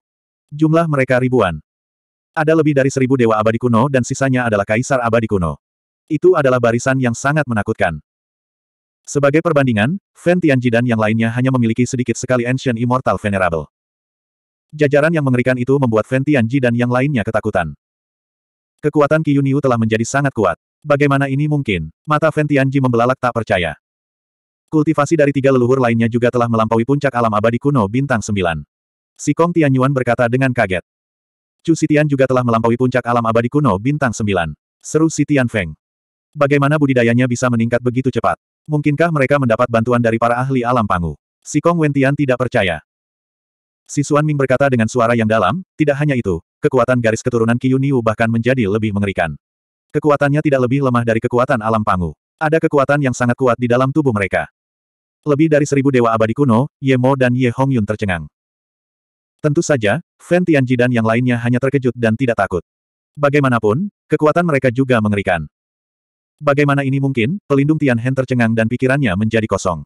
Jumlah mereka ribuan. Ada lebih dari seribu dewa abadi kuno dan sisanya adalah kaisar abadi kuno. Itu adalah barisan yang sangat menakutkan. Sebagai perbandingan, Fen Tianji dan yang lainnya hanya memiliki sedikit sekali Ancient Immortal Venerable. Jajaran yang mengerikan itu membuat Fen Tianji dan yang lainnya ketakutan. Kekuatan Qiyunyu telah menjadi sangat kuat. Bagaimana ini mungkin? Mata Fen Tianji membelalak tak percaya. Kultivasi dari tiga leluhur lainnya juga telah melampaui puncak alam abadi kuno bintang sembilan. Si Kong Tianyuan berkata dengan kaget. Chu Sitian juga telah melampaui puncak alam abadi kuno bintang sembilan. Seru Sitian Feng. Bagaimana budidayanya bisa meningkat begitu cepat? Mungkinkah mereka mendapat bantuan dari para ahli alam pangu? Si Kong Wentian tidak percaya. Si Xuan Ming berkata dengan suara yang dalam, tidak hanya itu, kekuatan garis keturunan Qiu Niu bahkan menjadi lebih mengerikan. Kekuatannya tidak lebih lemah dari kekuatan alam pangu. Ada kekuatan yang sangat kuat di dalam tubuh mereka. Lebih dari seribu dewa abadi kuno, Ye Mo dan Ye Hong Yun tercengang. Tentu saja, Fan Tianji dan yang lainnya hanya terkejut dan tidak takut. Bagaimanapun, kekuatan mereka juga mengerikan. Bagaimana ini mungkin? Pelindung Tian Hen tercengang dan pikirannya menjadi kosong.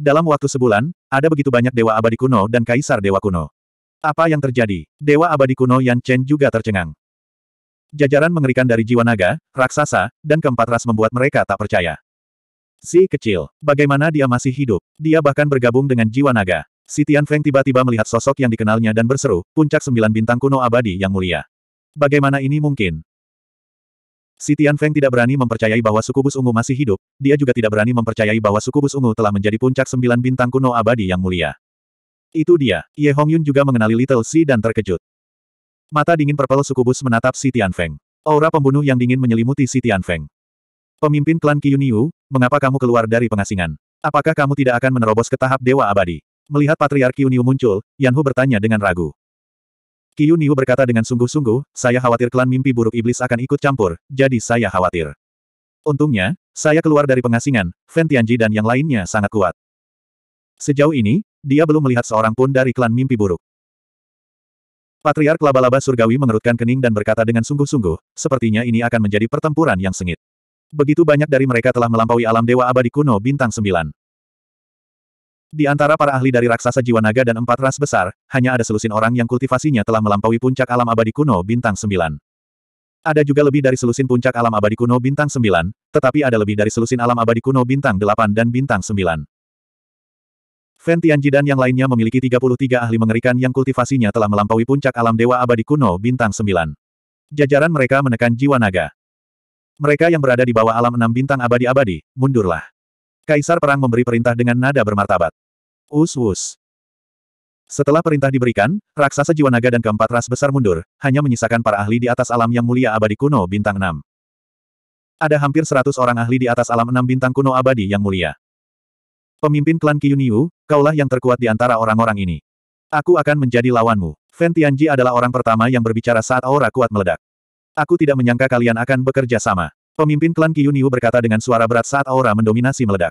Dalam waktu sebulan, ada begitu banyak dewa abadi kuno dan kaisar dewa kuno. Apa yang terjadi? Dewa abadi kuno Yan Chen juga tercengang. Jajaran mengerikan dari jiwa naga, raksasa, dan keempat ras membuat mereka tak percaya. Si kecil, bagaimana dia masih hidup? Dia bahkan bergabung dengan jiwa naga. Si Tian Feng tiba-tiba melihat sosok yang dikenalnya dan berseru, puncak sembilan bintang kuno abadi yang mulia. Bagaimana ini mungkin? Si Tian Feng tidak berani mempercayai bahwa sukubus ungu masih hidup, dia juga tidak berani mempercayai bahwa sukubus ungu telah menjadi puncak sembilan bintang kuno abadi yang mulia. Itu dia, Ye Hongyun juga mengenali Little Si dan terkejut. Mata dingin perpel sukubus menatap Si Tian Feng. Aura pembunuh yang dingin menyelimuti Si Tian Feng. Pemimpin klan Qiyunyu, mengapa kamu keluar dari pengasingan? Apakah kamu tidak akan menerobos ke tahap Dewa Abadi? Melihat Patriark Qiyunyu muncul, Yanhu bertanya dengan ragu. Qiu Niu berkata dengan sungguh-sungguh, saya khawatir klan mimpi buruk iblis akan ikut campur, jadi saya khawatir. Untungnya, saya keluar dari pengasingan, Fen Tianji dan yang lainnya sangat kuat. Sejauh ini, dia belum melihat seorang pun dari klan mimpi buruk. Patriark laba-laba surgawi mengerutkan kening dan berkata dengan sungguh-sungguh, sepertinya ini akan menjadi pertempuran yang sengit. Begitu banyak dari mereka telah melampaui alam dewa abadi kuno bintang sembilan. Di antara para ahli dari raksasa jiwa naga dan empat ras besar, hanya ada selusin orang yang kultivasinya telah melampaui puncak alam abadi kuno bintang sembilan. Ada juga lebih dari selusin puncak alam abadi kuno bintang sembilan, tetapi ada lebih dari selusin alam abadi kuno bintang delapan dan bintang sembilan. Fen Tianji dan yang lainnya memiliki 33 ahli mengerikan yang kultivasinya telah melampaui puncak alam dewa abadi kuno bintang sembilan. Jajaran mereka menekan jiwa naga. Mereka yang berada di bawah alam enam bintang abadi-abadi, mundurlah. Kaisar Perang memberi perintah dengan nada bermartabat. Usus. Setelah perintah diberikan, raksasa jiwa naga dan keempat ras besar mundur, hanya menyisakan para ahli di atas alam yang mulia abadi kuno bintang 6. Ada hampir 100 orang ahli di atas alam 6 bintang kuno abadi yang mulia. Pemimpin klan Kiyuniu, kaulah yang terkuat di antara orang-orang ini. Aku akan menjadi lawanmu. Fen Tianji adalah orang pertama yang berbicara saat aura kuat meledak. Aku tidak menyangka kalian akan bekerja sama. Pemimpin klan Kiyuniu berkata dengan suara berat saat aura mendominasi meledak.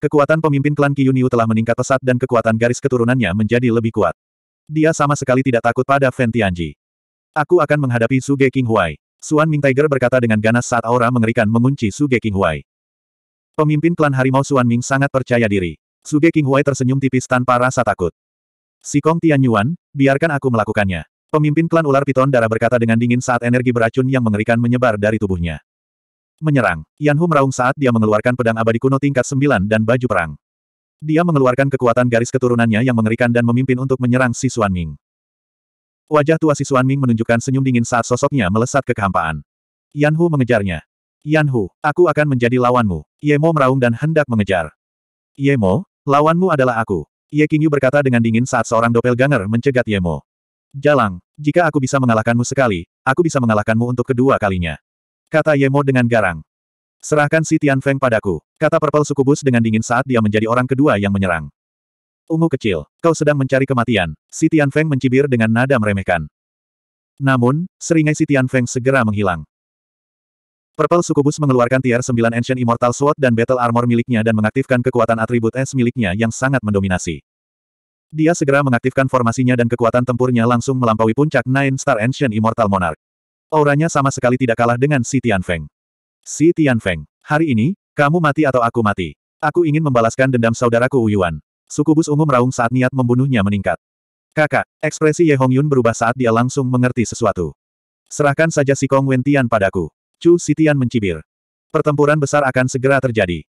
Kekuatan pemimpin klan Kiyunyu telah meningkat pesat dan kekuatan garis keturunannya menjadi lebih kuat. Dia sama sekali tidak takut pada Fan Tianji. Aku akan menghadapi Suge King Huai. Suan Ming Tiger berkata dengan ganas saat aura mengerikan mengunci Suge King Huai. Pemimpin klan harimau Suan Ming sangat percaya diri. Suge King Huai tersenyum tipis tanpa rasa takut. Si Kong Tian Yuan, biarkan aku melakukannya. Pemimpin klan ular piton darah berkata dengan dingin saat energi beracun yang mengerikan menyebar dari tubuhnya. Menyerang. Yan Hu meraung saat dia mengeluarkan pedang abadi kuno tingkat 9 dan baju perang. Dia mengeluarkan kekuatan garis keturunannya yang mengerikan dan memimpin untuk menyerang si Xuan Ming. Wajah tua si Xuan Ming menunjukkan senyum dingin saat sosoknya melesat ke kehampaan. Yan Hu mengejarnya. Yan Hu, aku akan menjadi lawanmu. Ye Mo meraung dan hendak mengejar. Ye Mo, lawanmu adalah aku. Ye Qingyu berkata dengan dingin saat seorang ganger mencegat Ye Mo. Jalang, jika aku bisa mengalahkanmu sekali, aku bisa mengalahkanmu untuk kedua kalinya. Kata Yemo dengan garang. Serahkan si Feng padaku, kata Purple Sukubus dengan dingin saat dia menjadi orang kedua yang menyerang. Ungu kecil, kau sedang mencari kematian, si Feng mencibir dengan nada meremehkan. Namun, seringai si Feng segera menghilang. Purple Sukubus mengeluarkan tier 9 Ancient Immortal Sword dan Battle Armor miliknya dan mengaktifkan kekuatan atribut es miliknya yang sangat mendominasi. Dia segera mengaktifkan formasinya dan kekuatan tempurnya langsung melampaui puncak Nine Star Ancient Immortal Monarch. Auranya sama sekali tidak kalah dengan Si Tianfeng. Si Tianfeng, hari ini, kamu mati atau aku mati. Aku ingin membalaskan dendam saudaraku Uyuan. Sukubus ungu meraung saat niat membunuhnya meningkat. Kakak, ekspresi Ye Hongyun berubah saat dia langsung mengerti sesuatu. Serahkan saja si Kong Wentian padaku. Chu Sitian mencibir. Pertempuran besar akan segera terjadi.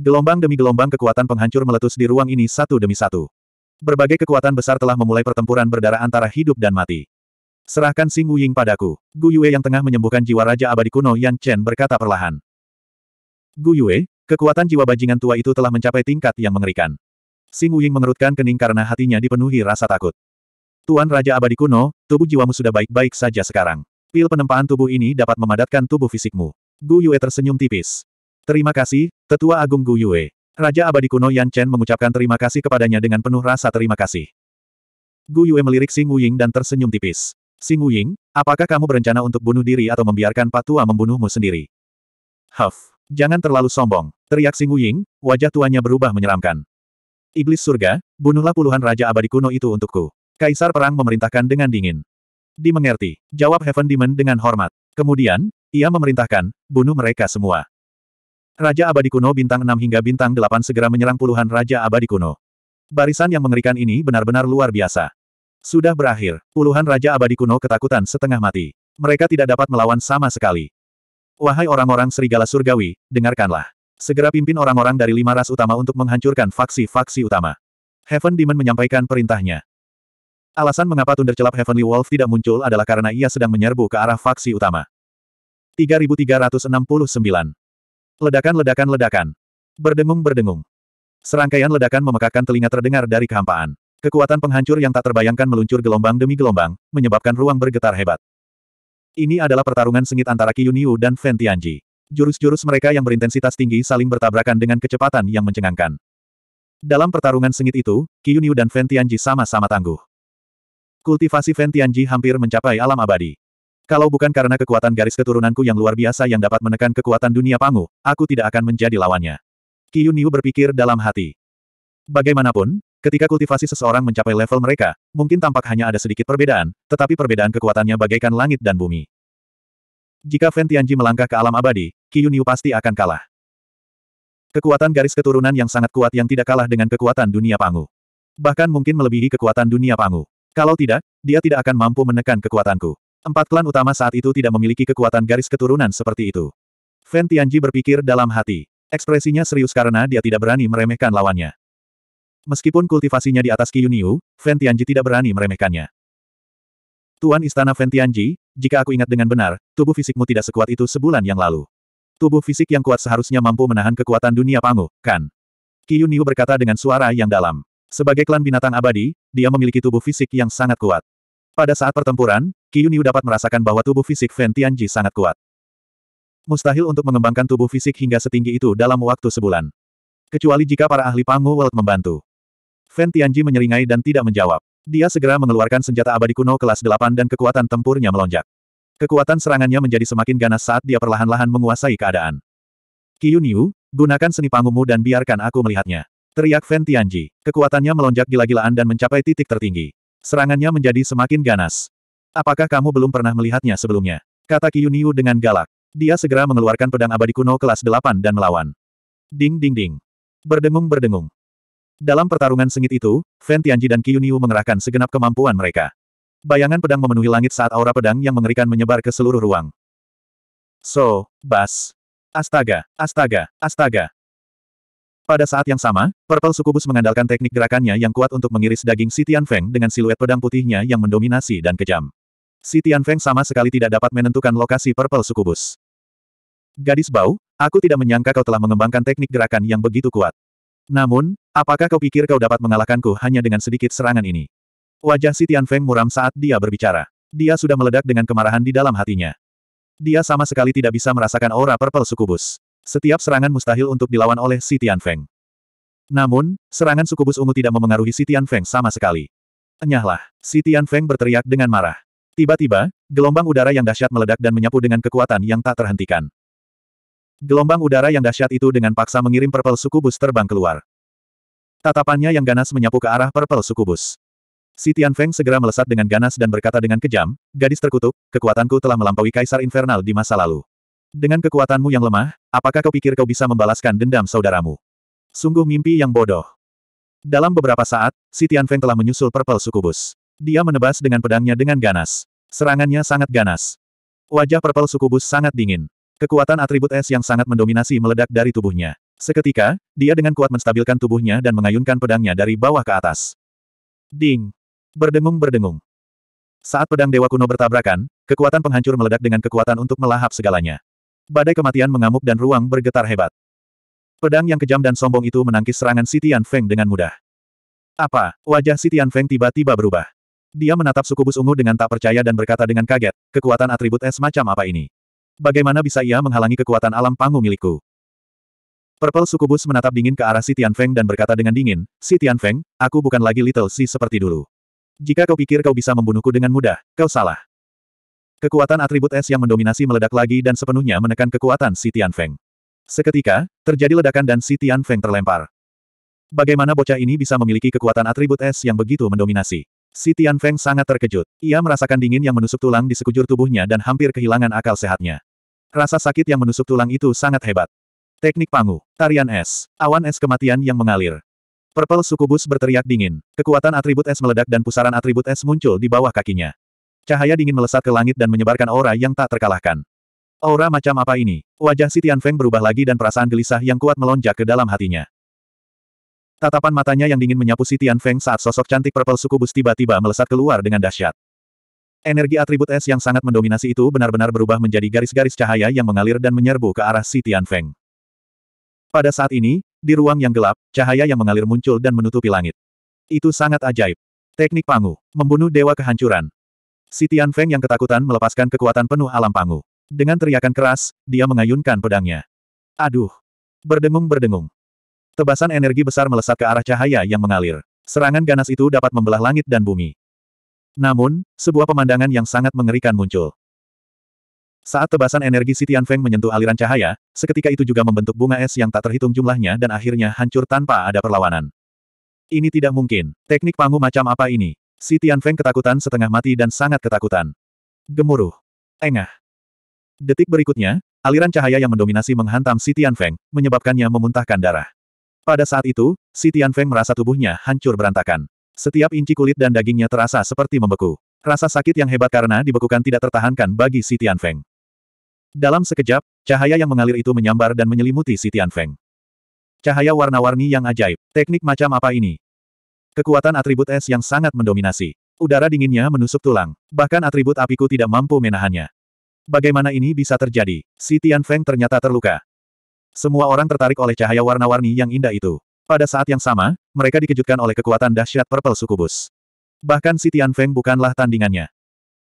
Gelombang demi gelombang kekuatan penghancur meletus di ruang ini satu demi satu. Berbagai kekuatan besar telah memulai pertempuran berdarah antara hidup dan mati. Serahkan Xing Wuying padaku. Gu Yue yang tengah menyembuhkan jiwa Raja Abadi kuno Yan Chen berkata perlahan. Gu Yue, kekuatan jiwa bajingan tua itu telah mencapai tingkat yang mengerikan. Xing Wuying mengerutkan kening karena hatinya dipenuhi rasa takut. Tuan Raja Abadi kuno, tubuh jiwamu sudah baik-baik saja sekarang. Pil penempaan tubuh ini dapat memadatkan tubuh fisikmu. Gu Yue tersenyum tipis. Terima kasih, Tetua Agung Gu Yue. Raja Abadi kuno Yan Chen mengucapkan terima kasih kepadanya dengan penuh rasa terima kasih. Gu Yue melirik Xing Wuying dan tersenyum tipis. Xing Wuying, apakah kamu berencana untuk bunuh diri atau membiarkan Patua membunuhmu sendiri? Huff, jangan terlalu sombong, teriak Xing Wuying, wajah tuanya berubah menyeramkan. Iblis surga, bunuhlah puluhan raja abadi kuno itu untukku. Kaisar perang memerintahkan dengan dingin. Dimengerti, jawab Heaven Demon dengan hormat. Kemudian, ia memerintahkan, bunuh mereka semua. Raja abadi kuno bintang 6 hingga bintang 8 segera menyerang puluhan raja abadi kuno. Barisan yang mengerikan ini benar-benar luar biasa. Sudah berakhir, puluhan Raja Abadi kuno ketakutan setengah mati. Mereka tidak dapat melawan sama sekali. Wahai orang-orang serigala surgawi, dengarkanlah. Segera pimpin orang-orang dari lima ras utama untuk menghancurkan faksi-faksi utama. Heaven Demon menyampaikan perintahnya. Alasan mengapa tundar celap Heavenly Wolf tidak muncul adalah karena ia sedang menyerbu ke arah faksi utama. 3369. Ledakan-ledakan-ledakan. Berdengung-berdengung. Serangkaian ledakan memekakan telinga terdengar dari kehampaan. Kekuatan penghancur yang tak terbayangkan meluncur gelombang demi gelombang, menyebabkan ruang bergetar hebat. Ini adalah pertarungan sengit antara Qiyun Yu dan Fen Tianji. Jurus-jurus mereka yang berintensitas tinggi saling bertabrakan dengan kecepatan yang mencengangkan. Dalam pertarungan sengit itu, Qiyun Yu dan Fen Tianji sama-sama tangguh. Kultivasi Fen Tianji hampir mencapai alam abadi. Kalau bukan karena kekuatan garis keturunanku yang luar biasa yang dapat menekan kekuatan dunia pangu, aku tidak akan menjadi lawannya. Qiyun Yu berpikir dalam hati. Bagaimanapun, Ketika kultivasi seseorang mencapai level mereka, mungkin tampak hanya ada sedikit perbedaan, tetapi perbedaan kekuatannya bagaikan langit dan bumi. Jika Fen Tianji melangkah ke alam abadi, Qiyu pasti akan kalah. Kekuatan garis keturunan yang sangat kuat yang tidak kalah dengan kekuatan dunia pangu. Bahkan mungkin melebihi kekuatan dunia pangu. Kalau tidak, dia tidak akan mampu menekan kekuatanku. Empat klan utama saat itu tidak memiliki kekuatan garis keturunan seperti itu. Fen Tianji berpikir dalam hati. Ekspresinya serius karena dia tidak berani meremehkan lawannya. Meskipun kultivasinya di atas Kiyuniu, Ventianji tidak berani meremehkannya. Tuan Istana Ventianji, jika aku ingat dengan benar, tubuh fisikmu tidak sekuat itu sebulan yang lalu. Tubuh fisik yang kuat seharusnya mampu menahan kekuatan dunia pangu, kan? Kiyuniu berkata dengan suara yang dalam. Sebagai klan binatang abadi, dia memiliki tubuh fisik yang sangat kuat. Pada saat pertempuran, Kiyuniu dapat merasakan bahwa tubuh fisik Ventianji sangat kuat. Mustahil untuk mengembangkan tubuh fisik hingga setinggi itu dalam waktu sebulan. Kecuali jika para ahli Pangu World membantu. Fan Tianji menyeringai dan tidak menjawab. Dia segera mengeluarkan senjata abadi kuno kelas 8 dan kekuatan tempurnya melonjak. Kekuatan serangannya menjadi semakin ganas saat dia perlahan-lahan menguasai keadaan. Qiu gunakan seni panggungmu dan biarkan aku melihatnya. Teriak Fan Tianji. Kekuatannya melonjak gila-gilaan dan mencapai titik tertinggi. Serangannya menjadi semakin ganas. Apakah kamu belum pernah melihatnya sebelumnya? Kata Qiu dengan galak. Dia segera mengeluarkan pedang abadi kuno kelas 8 dan melawan. Ding ding ding. Berdengung berdengung. Dalam pertarungan sengit itu, Feng Tianji dan Qiyunyu mengerahkan segenap kemampuan mereka. Bayangan pedang memenuhi langit saat aura pedang yang mengerikan menyebar ke seluruh ruang. So, bas. Astaga, astaga, astaga. Pada saat yang sama, Purple Sukubus mengandalkan teknik gerakannya yang kuat untuk mengiris daging si Tianfeng dengan siluet pedang putihnya yang mendominasi dan kejam. Si Tianfeng sama sekali tidak dapat menentukan lokasi Purple Sukubus. Gadis bau, aku tidak menyangka kau telah mengembangkan teknik gerakan yang begitu kuat. Namun, apakah kau pikir kau dapat mengalahkanku hanya dengan sedikit serangan ini? Wajah si Feng muram saat dia berbicara. Dia sudah meledak dengan kemarahan di dalam hatinya. Dia sama sekali tidak bisa merasakan aura purple sukubus. Setiap serangan mustahil untuk dilawan oleh si Feng Namun, serangan sukubus ungu tidak memengaruhi si Feng sama sekali. Enyahlah, si Feng berteriak dengan marah. Tiba-tiba, gelombang udara yang dahsyat meledak dan menyapu dengan kekuatan yang tak terhentikan. Gelombang udara yang dahsyat itu dengan paksa mengirim Purple Sukubus terbang keluar. Tatapannya yang ganas menyapu ke arah Purple Sukubus. Si Tianfeng segera melesat dengan ganas dan berkata dengan kejam, Gadis terkutuk, kekuatanku telah melampaui Kaisar Infernal di masa lalu. Dengan kekuatanmu yang lemah, apakah kau pikir kau bisa membalaskan dendam saudaramu? Sungguh mimpi yang bodoh. Dalam beberapa saat, si Tianfeng telah menyusul Purple Sukubus. Dia menebas dengan pedangnya dengan ganas. Serangannya sangat ganas. Wajah Purple Sukubus sangat dingin. Kekuatan atribut es yang sangat mendominasi meledak dari tubuhnya. Seketika, dia dengan kuat menstabilkan tubuhnya dan mengayunkan pedangnya dari bawah ke atas. Ding! Berdengung-berdengung. Saat pedang Dewa Kuno bertabrakan, kekuatan penghancur meledak dengan kekuatan untuk melahap segalanya. Badai kematian mengamuk dan ruang bergetar hebat. Pedang yang kejam dan sombong itu menangkis serangan Sitian Feng dengan mudah. Apa? Wajah Sitian Feng tiba-tiba berubah. Dia menatap sukubus ungu dengan tak percaya dan berkata dengan kaget, kekuatan atribut es macam apa ini? Bagaimana bisa ia menghalangi kekuatan alam pangu milikku? Purple Sukubus menatap dingin ke arah si Tianfeng dan berkata dengan dingin, Si Tianfeng, aku bukan lagi Little Si seperti dulu. Jika kau pikir kau bisa membunuhku dengan mudah, kau salah. Kekuatan atribut es yang mendominasi meledak lagi dan sepenuhnya menekan kekuatan si Tianfeng. Seketika, terjadi ledakan dan si Tianfeng terlempar. Bagaimana bocah ini bisa memiliki kekuatan atribut es yang begitu mendominasi? Si Tianfeng sangat terkejut. Ia merasakan dingin yang menusuk tulang di sekujur tubuhnya dan hampir kehilangan akal sehatnya. Rasa sakit yang menusuk tulang itu sangat hebat. Teknik Pangu. Tarian es. Awan es kematian yang mengalir. Purple Sukubus berteriak dingin. Kekuatan atribut es meledak dan pusaran atribut es muncul di bawah kakinya. Cahaya dingin melesat ke langit dan menyebarkan aura yang tak terkalahkan. Aura macam apa ini? Wajah si Feng berubah lagi dan perasaan gelisah yang kuat melonjak ke dalam hatinya. Tatapan matanya yang dingin menyapu si Feng saat sosok cantik Purple Sukubus tiba-tiba melesat keluar dengan dahsyat. Energi atribut es yang sangat mendominasi itu benar-benar berubah menjadi garis-garis cahaya yang mengalir dan menyerbu ke arah si Tianfeng. Pada saat ini, di ruang yang gelap, cahaya yang mengalir muncul dan menutupi langit. Itu sangat ajaib. Teknik Pangu, membunuh dewa kehancuran. Si Tianfeng yang ketakutan melepaskan kekuatan penuh alam Pangu. Dengan teriakan keras, dia mengayunkan pedangnya. Aduh! Berdengung-berdengung. Tebasan energi besar melesat ke arah cahaya yang mengalir. Serangan ganas itu dapat membelah langit dan bumi. Namun, sebuah pemandangan yang sangat mengerikan muncul. Saat tebasan energi si Tianfeng menyentuh aliran cahaya, seketika itu juga membentuk bunga es yang tak terhitung jumlahnya dan akhirnya hancur tanpa ada perlawanan. Ini tidak mungkin. Teknik pangu macam apa ini? Si Tianfeng ketakutan setengah mati dan sangat ketakutan. Gemuruh. Engah. Detik berikutnya, aliran cahaya yang mendominasi menghantam si Tianfeng, menyebabkannya memuntahkan darah. Pada saat itu, si Tianfeng merasa tubuhnya hancur berantakan. Setiap inci kulit dan dagingnya terasa seperti membeku. Rasa sakit yang hebat karena dibekukan tidak tertahankan bagi si Tianfeng. Dalam sekejap, cahaya yang mengalir itu menyambar dan menyelimuti si Tianfeng. Cahaya warna-warni yang ajaib. Teknik macam apa ini? Kekuatan atribut es yang sangat mendominasi. Udara dinginnya menusuk tulang. Bahkan atribut apiku tidak mampu menahannya. Bagaimana ini bisa terjadi? Si Tianfeng ternyata terluka. Semua orang tertarik oleh cahaya warna-warni yang indah itu. Pada saat yang sama, mereka dikejutkan oleh kekuatan dahsyat Purple Sukubus. Bahkan si Tian Feng bukanlah tandingannya.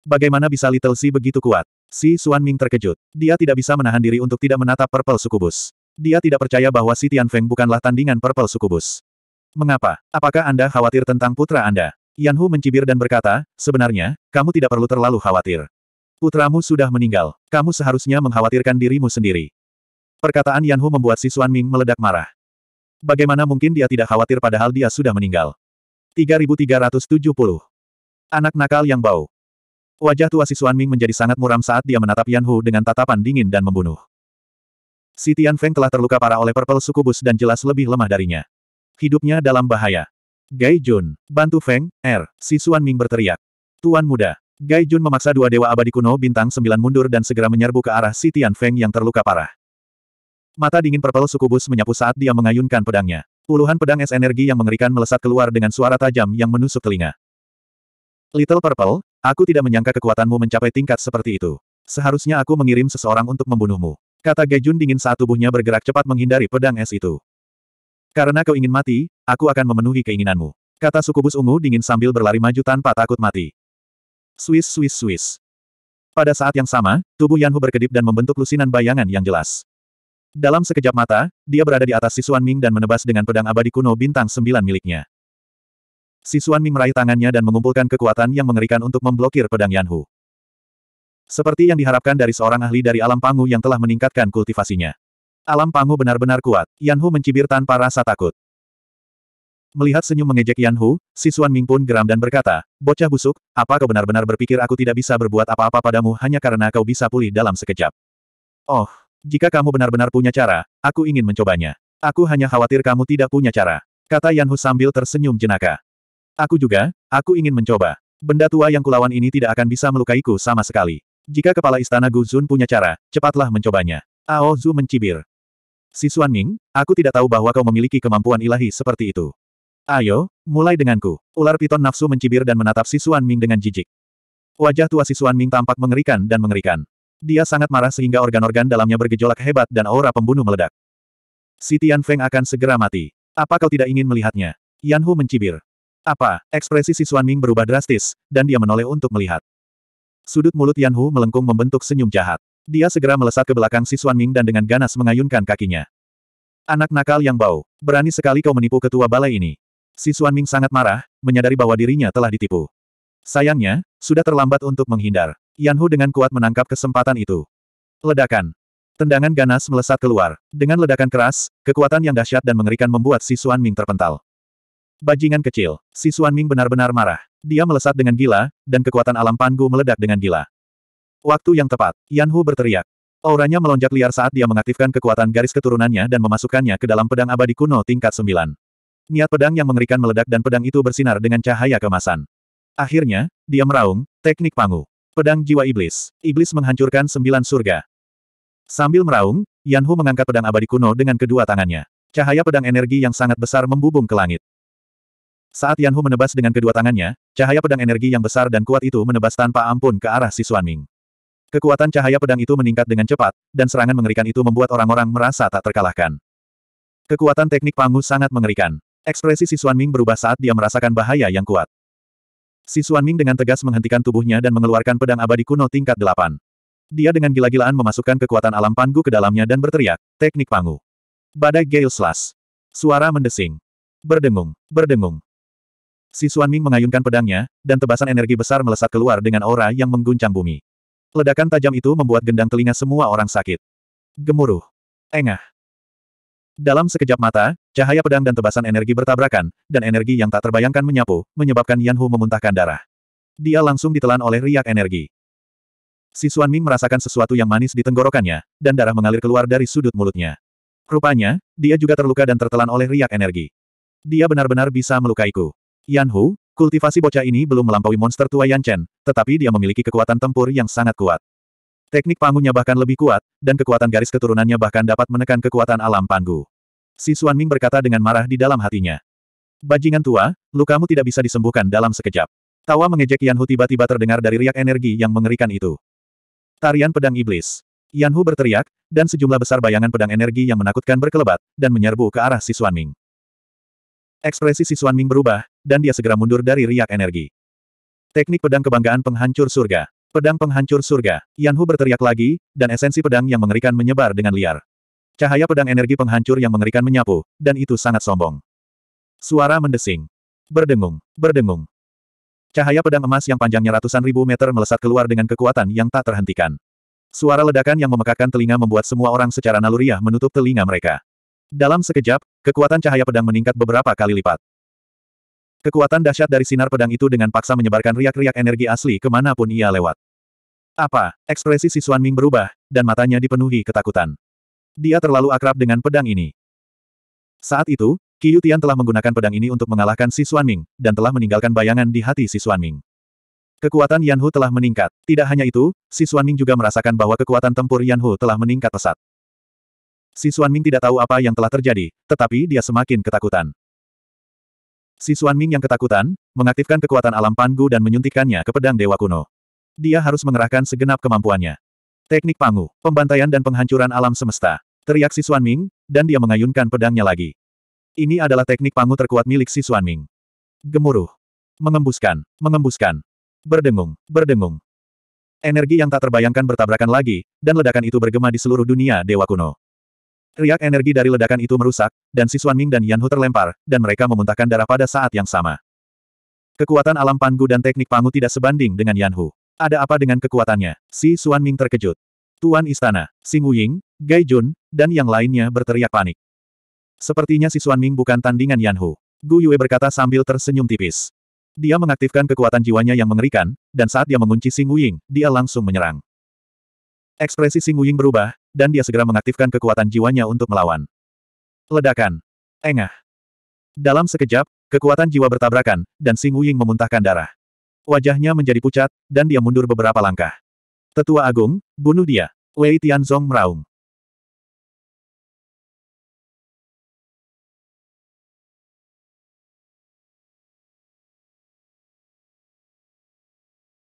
Bagaimana bisa Little Si begitu kuat? Si Xuan Ming terkejut. Dia tidak bisa menahan diri untuk tidak menatap Purple Sukubus. Dia tidak percaya bahwa si Tian Feng bukanlah tandingan Purple Sukubus. Mengapa? Apakah Anda khawatir tentang putra Anda? Yan Hu mencibir dan berkata, sebenarnya, kamu tidak perlu terlalu khawatir. Putramu sudah meninggal. Kamu seharusnya mengkhawatirkan dirimu sendiri. Perkataan Yan Hu membuat si Xuan Ming meledak marah. Bagaimana mungkin dia tidak khawatir padahal dia sudah meninggal? 3370. Anak nakal yang bau. Wajah tua si Ming menjadi sangat muram saat dia menatap Yan Hu dengan tatapan dingin dan membunuh. Si Tian Feng telah terluka parah oleh purple sukubus dan jelas lebih lemah darinya. Hidupnya dalam bahaya. Gai Jun, bantu Feng, Er, si Ming berteriak. Tuan muda. Gai Jun memaksa dua dewa abadi kuno bintang sembilan mundur dan segera menyerbu ke arah si Tian Feng yang terluka parah. Mata dingin Purple Sukubus menyapu saat dia mengayunkan pedangnya. Puluhan pedang es energi yang mengerikan melesat keluar dengan suara tajam yang menusuk telinga. Little Purple, aku tidak menyangka kekuatanmu mencapai tingkat seperti itu. Seharusnya aku mengirim seseorang untuk membunuhmu. Kata Gejun dingin saat tubuhnya bergerak cepat menghindari pedang es itu. Karena kau ingin mati, aku akan memenuhi keinginanmu. Kata sukubus ungu dingin sambil berlari maju tanpa takut mati. Swiss, Swiss, Swiss. Pada saat yang sama, tubuh Yanhu berkedip dan membentuk lusinan bayangan yang jelas. Dalam sekejap mata, dia berada di atas Sisuan Ming dan menebas dengan pedang abadi kuno bintang sembilan miliknya. Sisuan Ming meraih tangannya dan mengumpulkan kekuatan yang mengerikan untuk memblokir pedang Yanhu. Seperti yang diharapkan dari seorang ahli dari alam pangu yang telah meningkatkan kultivasinya. Alam pangu benar-benar kuat, Yanhu mencibir tanpa rasa takut. Melihat senyum mengejek Yanhu, Sisuan Ming pun geram dan berkata, Bocah busuk, apa kau benar-benar berpikir aku tidak bisa berbuat apa-apa padamu hanya karena kau bisa pulih dalam sekejap? Oh, jika kamu benar-benar punya cara, aku ingin mencobanya. Aku hanya khawatir kamu tidak punya cara. Kata Yanhu sambil tersenyum jenaka. Aku juga, aku ingin mencoba. Benda tua yang kulawan ini tidak akan bisa melukaiku sama sekali. Jika kepala istana Guzun punya cara, cepatlah mencobanya. Ao Zu mencibir. Si Xuan Ming, aku tidak tahu bahwa kau memiliki kemampuan ilahi seperti itu. Ayo, mulai denganku. Ular piton nafsu mencibir dan menatap si Xuan Ming dengan jijik. Wajah tua si Xuan Ming tampak mengerikan dan mengerikan. Dia sangat marah sehingga organ-organ dalamnya bergejolak hebat dan aura pembunuh meledak. Si Tian Feng akan segera mati. Apa kau tidak ingin melihatnya? Yan Hu mencibir. Apa? Ekspresi si Xuan Ming berubah drastis, dan dia menoleh untuk melihat. Sudut mulut Yan Hu melengkung membentuk senyum jahat. Dia segera melesat ke belakang si Xuan Ming dan dengan ganas mengayunkan kakinya. Anak nakal yang bau, berani sekali kau menipu ketua balai ini. Si Xuan Ming sangat marah, menyadari bahwa dirinya telah ditipu. Sayangnya, sudah terlambat untuk menghindar. Yan Hu dengan kuat menangkap kesempatan itu. Ledakan. Tendangan ganas melesat keluar. Dengan ledakan keras, kekuatan yang dahsyat dan mengerikan membuat si Xuan Ming terpental. Bajingan kecil, si Xuan Ming benar-benar marah. Dia melesat dengan gila, dan kekuatan alam panggu meledak dengan gila. Waktu yang tepat, Yan Hu berteriak. Auranya melonjak liar saat dia mengaktifkan kekuatan garis keturunannya dan memasukkannya ke dalam pedang abadi kuno tingkat 9. Niat pedang yang mengerikan meledak dan pedang itu bersinar dengan cahaya kemasan. Akhirnya, dia meraung, teknik pangu. Pedang Jiwa Iblis. Iblis menghancurkan sembilan surga. Sambil meraung, Yan Hu mengangkat pedang abadi kuno dengan kedua tangannya. Cahaya pedang energi yang sangat besar membubung ke langit. Saat Yan Hu menebas dengan kedua tangannya, cahaya pedang energi yang besar dan kuat itu menebas tanpa ampun ke arah si Ming. Kekuatan cahaya pedang itu meningkat dengan cepat, dan serangan mengerikan itu membuat orang-orang merasa tak terkalahkan. Kekuatan teknik Pangu sangat mengerikan. Ekspresi si Ming berubah saat dia merasakan bahaya yang kuat. Si Xuanming dengan tegas menghentikan tubuhnya dan mengeluarkan pedang abadi kuno tingkat delapan. Dia dengan gila-gilaan memasukkan kekuatan alam panggu ke dalamnya dan berteriak, teknik panggu. Badai Gale Slash. Suara mendesing. Berdengung, berdengung. Si Xuanming mengayunkan pedangnya, dan tebasan energi besar melesat keluar dengan aura yang mengguncang bumi. Ledakan tajam itu membuat gendang telinga semua orang sakit. Gemuruh. Engah. Dalam sekejap mata, cahaya pedang dan tebasan energi bertabrakan, dan energi yang tak terbayangkan menyapu, menyebabkan Yan Hu memuntahkan darah. Dia langsung ditelan oleh riak energi. Si Xuan Ming merasakan sesuatu yang manis di tenggorokannya, dan darah mengalir keluar dari sudut mulutnya. Rupanya, dia juga terluka dan tertelan oleh riak energi. Dia benar-benar bisa melukaiku. Yan Hu, kultivasi bocah ini belum melampaui monster tua Yan Chen, tetapi dia memiliki kekuatan tempur yang sangat kuat. Teknik pangunya bahkan lebih kuat, dan kekuatan garis keturunannya bahkan dapat menekan kekuatan alam panggu. Si Suan Ming berkata dengan marah di dalam hatinya. Bajingan tua, lukamu tidak bisa disembuhkan dalam sekejap. Tawa mengejek Yan Hu tiba-tiba terdengar dari riak energi yang mengerikan itu. Tarian pedang iblis. Yan Hu berteriak, dan sejumlah besar bayangan pedang energi yang menakutkan berkelebat, dan menyerbu ke arah si Suan Ming. Ekspresi si Suan Ming berubah, dan dia segera mundur dari riak energi. Teknik pedang kebanggaan penghancur surga. Pedang penghancur surga, Yanhu berteriak lagi, dan esensi pedang yang mengerikan menyebar dengan liar. Cahaya pedang energi penghancur yang mengerikan menyapu, dan itu sangat sombong. Suara mendesing. Berdengung, berdengung. Cahaya pedang emas yang panjangnya ratusan ribu meter melesat keluar dengan kekuatan yang tak terhentikan. Suara ledakan yang memekakkan telinga membuat semua orang secara naluriah menutup telinga mereka. Dalam sekejap, kekuatan cahaya pedang meningkat beberapa kali lipat. Kekuatan dahsyat dari sinar pedang itu dengan paksa menyebarkan riak-riak energi asli kemanapun ia lewat. Apa? Ekspresi si Xuan Ming berubah, dan matanya dipenuhi ketakutan. Dia terlalu akrab dengan pedang ini. Saat itu, Qi Yutian telah menggunakan pedang ini untuk mengalahkan si Xuan Ming, dan telah meninggalkan bayangan di hati si Xuan Ming. Kekuatan Yan Hu telah meningkat. Tidak hanya itu, si Xuan Ming juga merasakan bahwa kekuatan tempur Yan Hu telah meningkat pesat. Si Xuan Ming tidak tahu apa yang telah terjadi, tetapi dia semakin ketakutan. Si Xuan Ming yang ketakutan, mengaktifkan kekuatan alam Panggu dan menyuntikkannya ke pedang Dewa Kuno dia harus mengerahkan segenap kemampuannya. Teknik Pangu, pembantaian dan penghancuran alam semesta. Teriak si Xuan Ming, dan dia mengayunkan pedangnya lagi. Ini adalah teknik Pangu terkuat milik si Xuan Ming. Gemuruh. Mengembuskan, mengembuskan. Berdengung, berdengung. Energi yang tak terbayangkan bertabrakan lagi, dan ledakan itu bergema di seluruh dunia Dewa Kuno. Riak energi dari ledakan itu merusak, dan si Xuan Ming dan Yan Hu terlempar, dan mereka memuntahkan darah pada saat yang sama. Kekuatan alam Panggu dan teknik Pangu tidak sebanding dengan Yan Hu. Ada apa dengan kekuatannya? Si Suan Ming terkejut. Tuan Istana, Sing Wuying, Gai Jun, dan yang lainnya berteriak panik. Sepertinya si Suan Ming bukan tandingan Yan Hu. Gu Yue berkata sambil tersenyum tipis. Dia mengaktifkan kekuatan jiwanya yang mengerikan, dan saat dia mengunci Sing Wuying, dia langsung menyerang. Ekspresi Sing Wuying berubah, dan dia segera mengaktifkan kekuatan jiwanya untuk melawan. Ledakan. Engah. Dalam sekejap, kekuatan jiwa bertabrakan, dan Sing Wuying memuntahkan darah. Wajahnya menjadi pucat, dan dia mundur beberapa langkah. Tetua Agung, bunuh dia. Wei Tianzong meraung.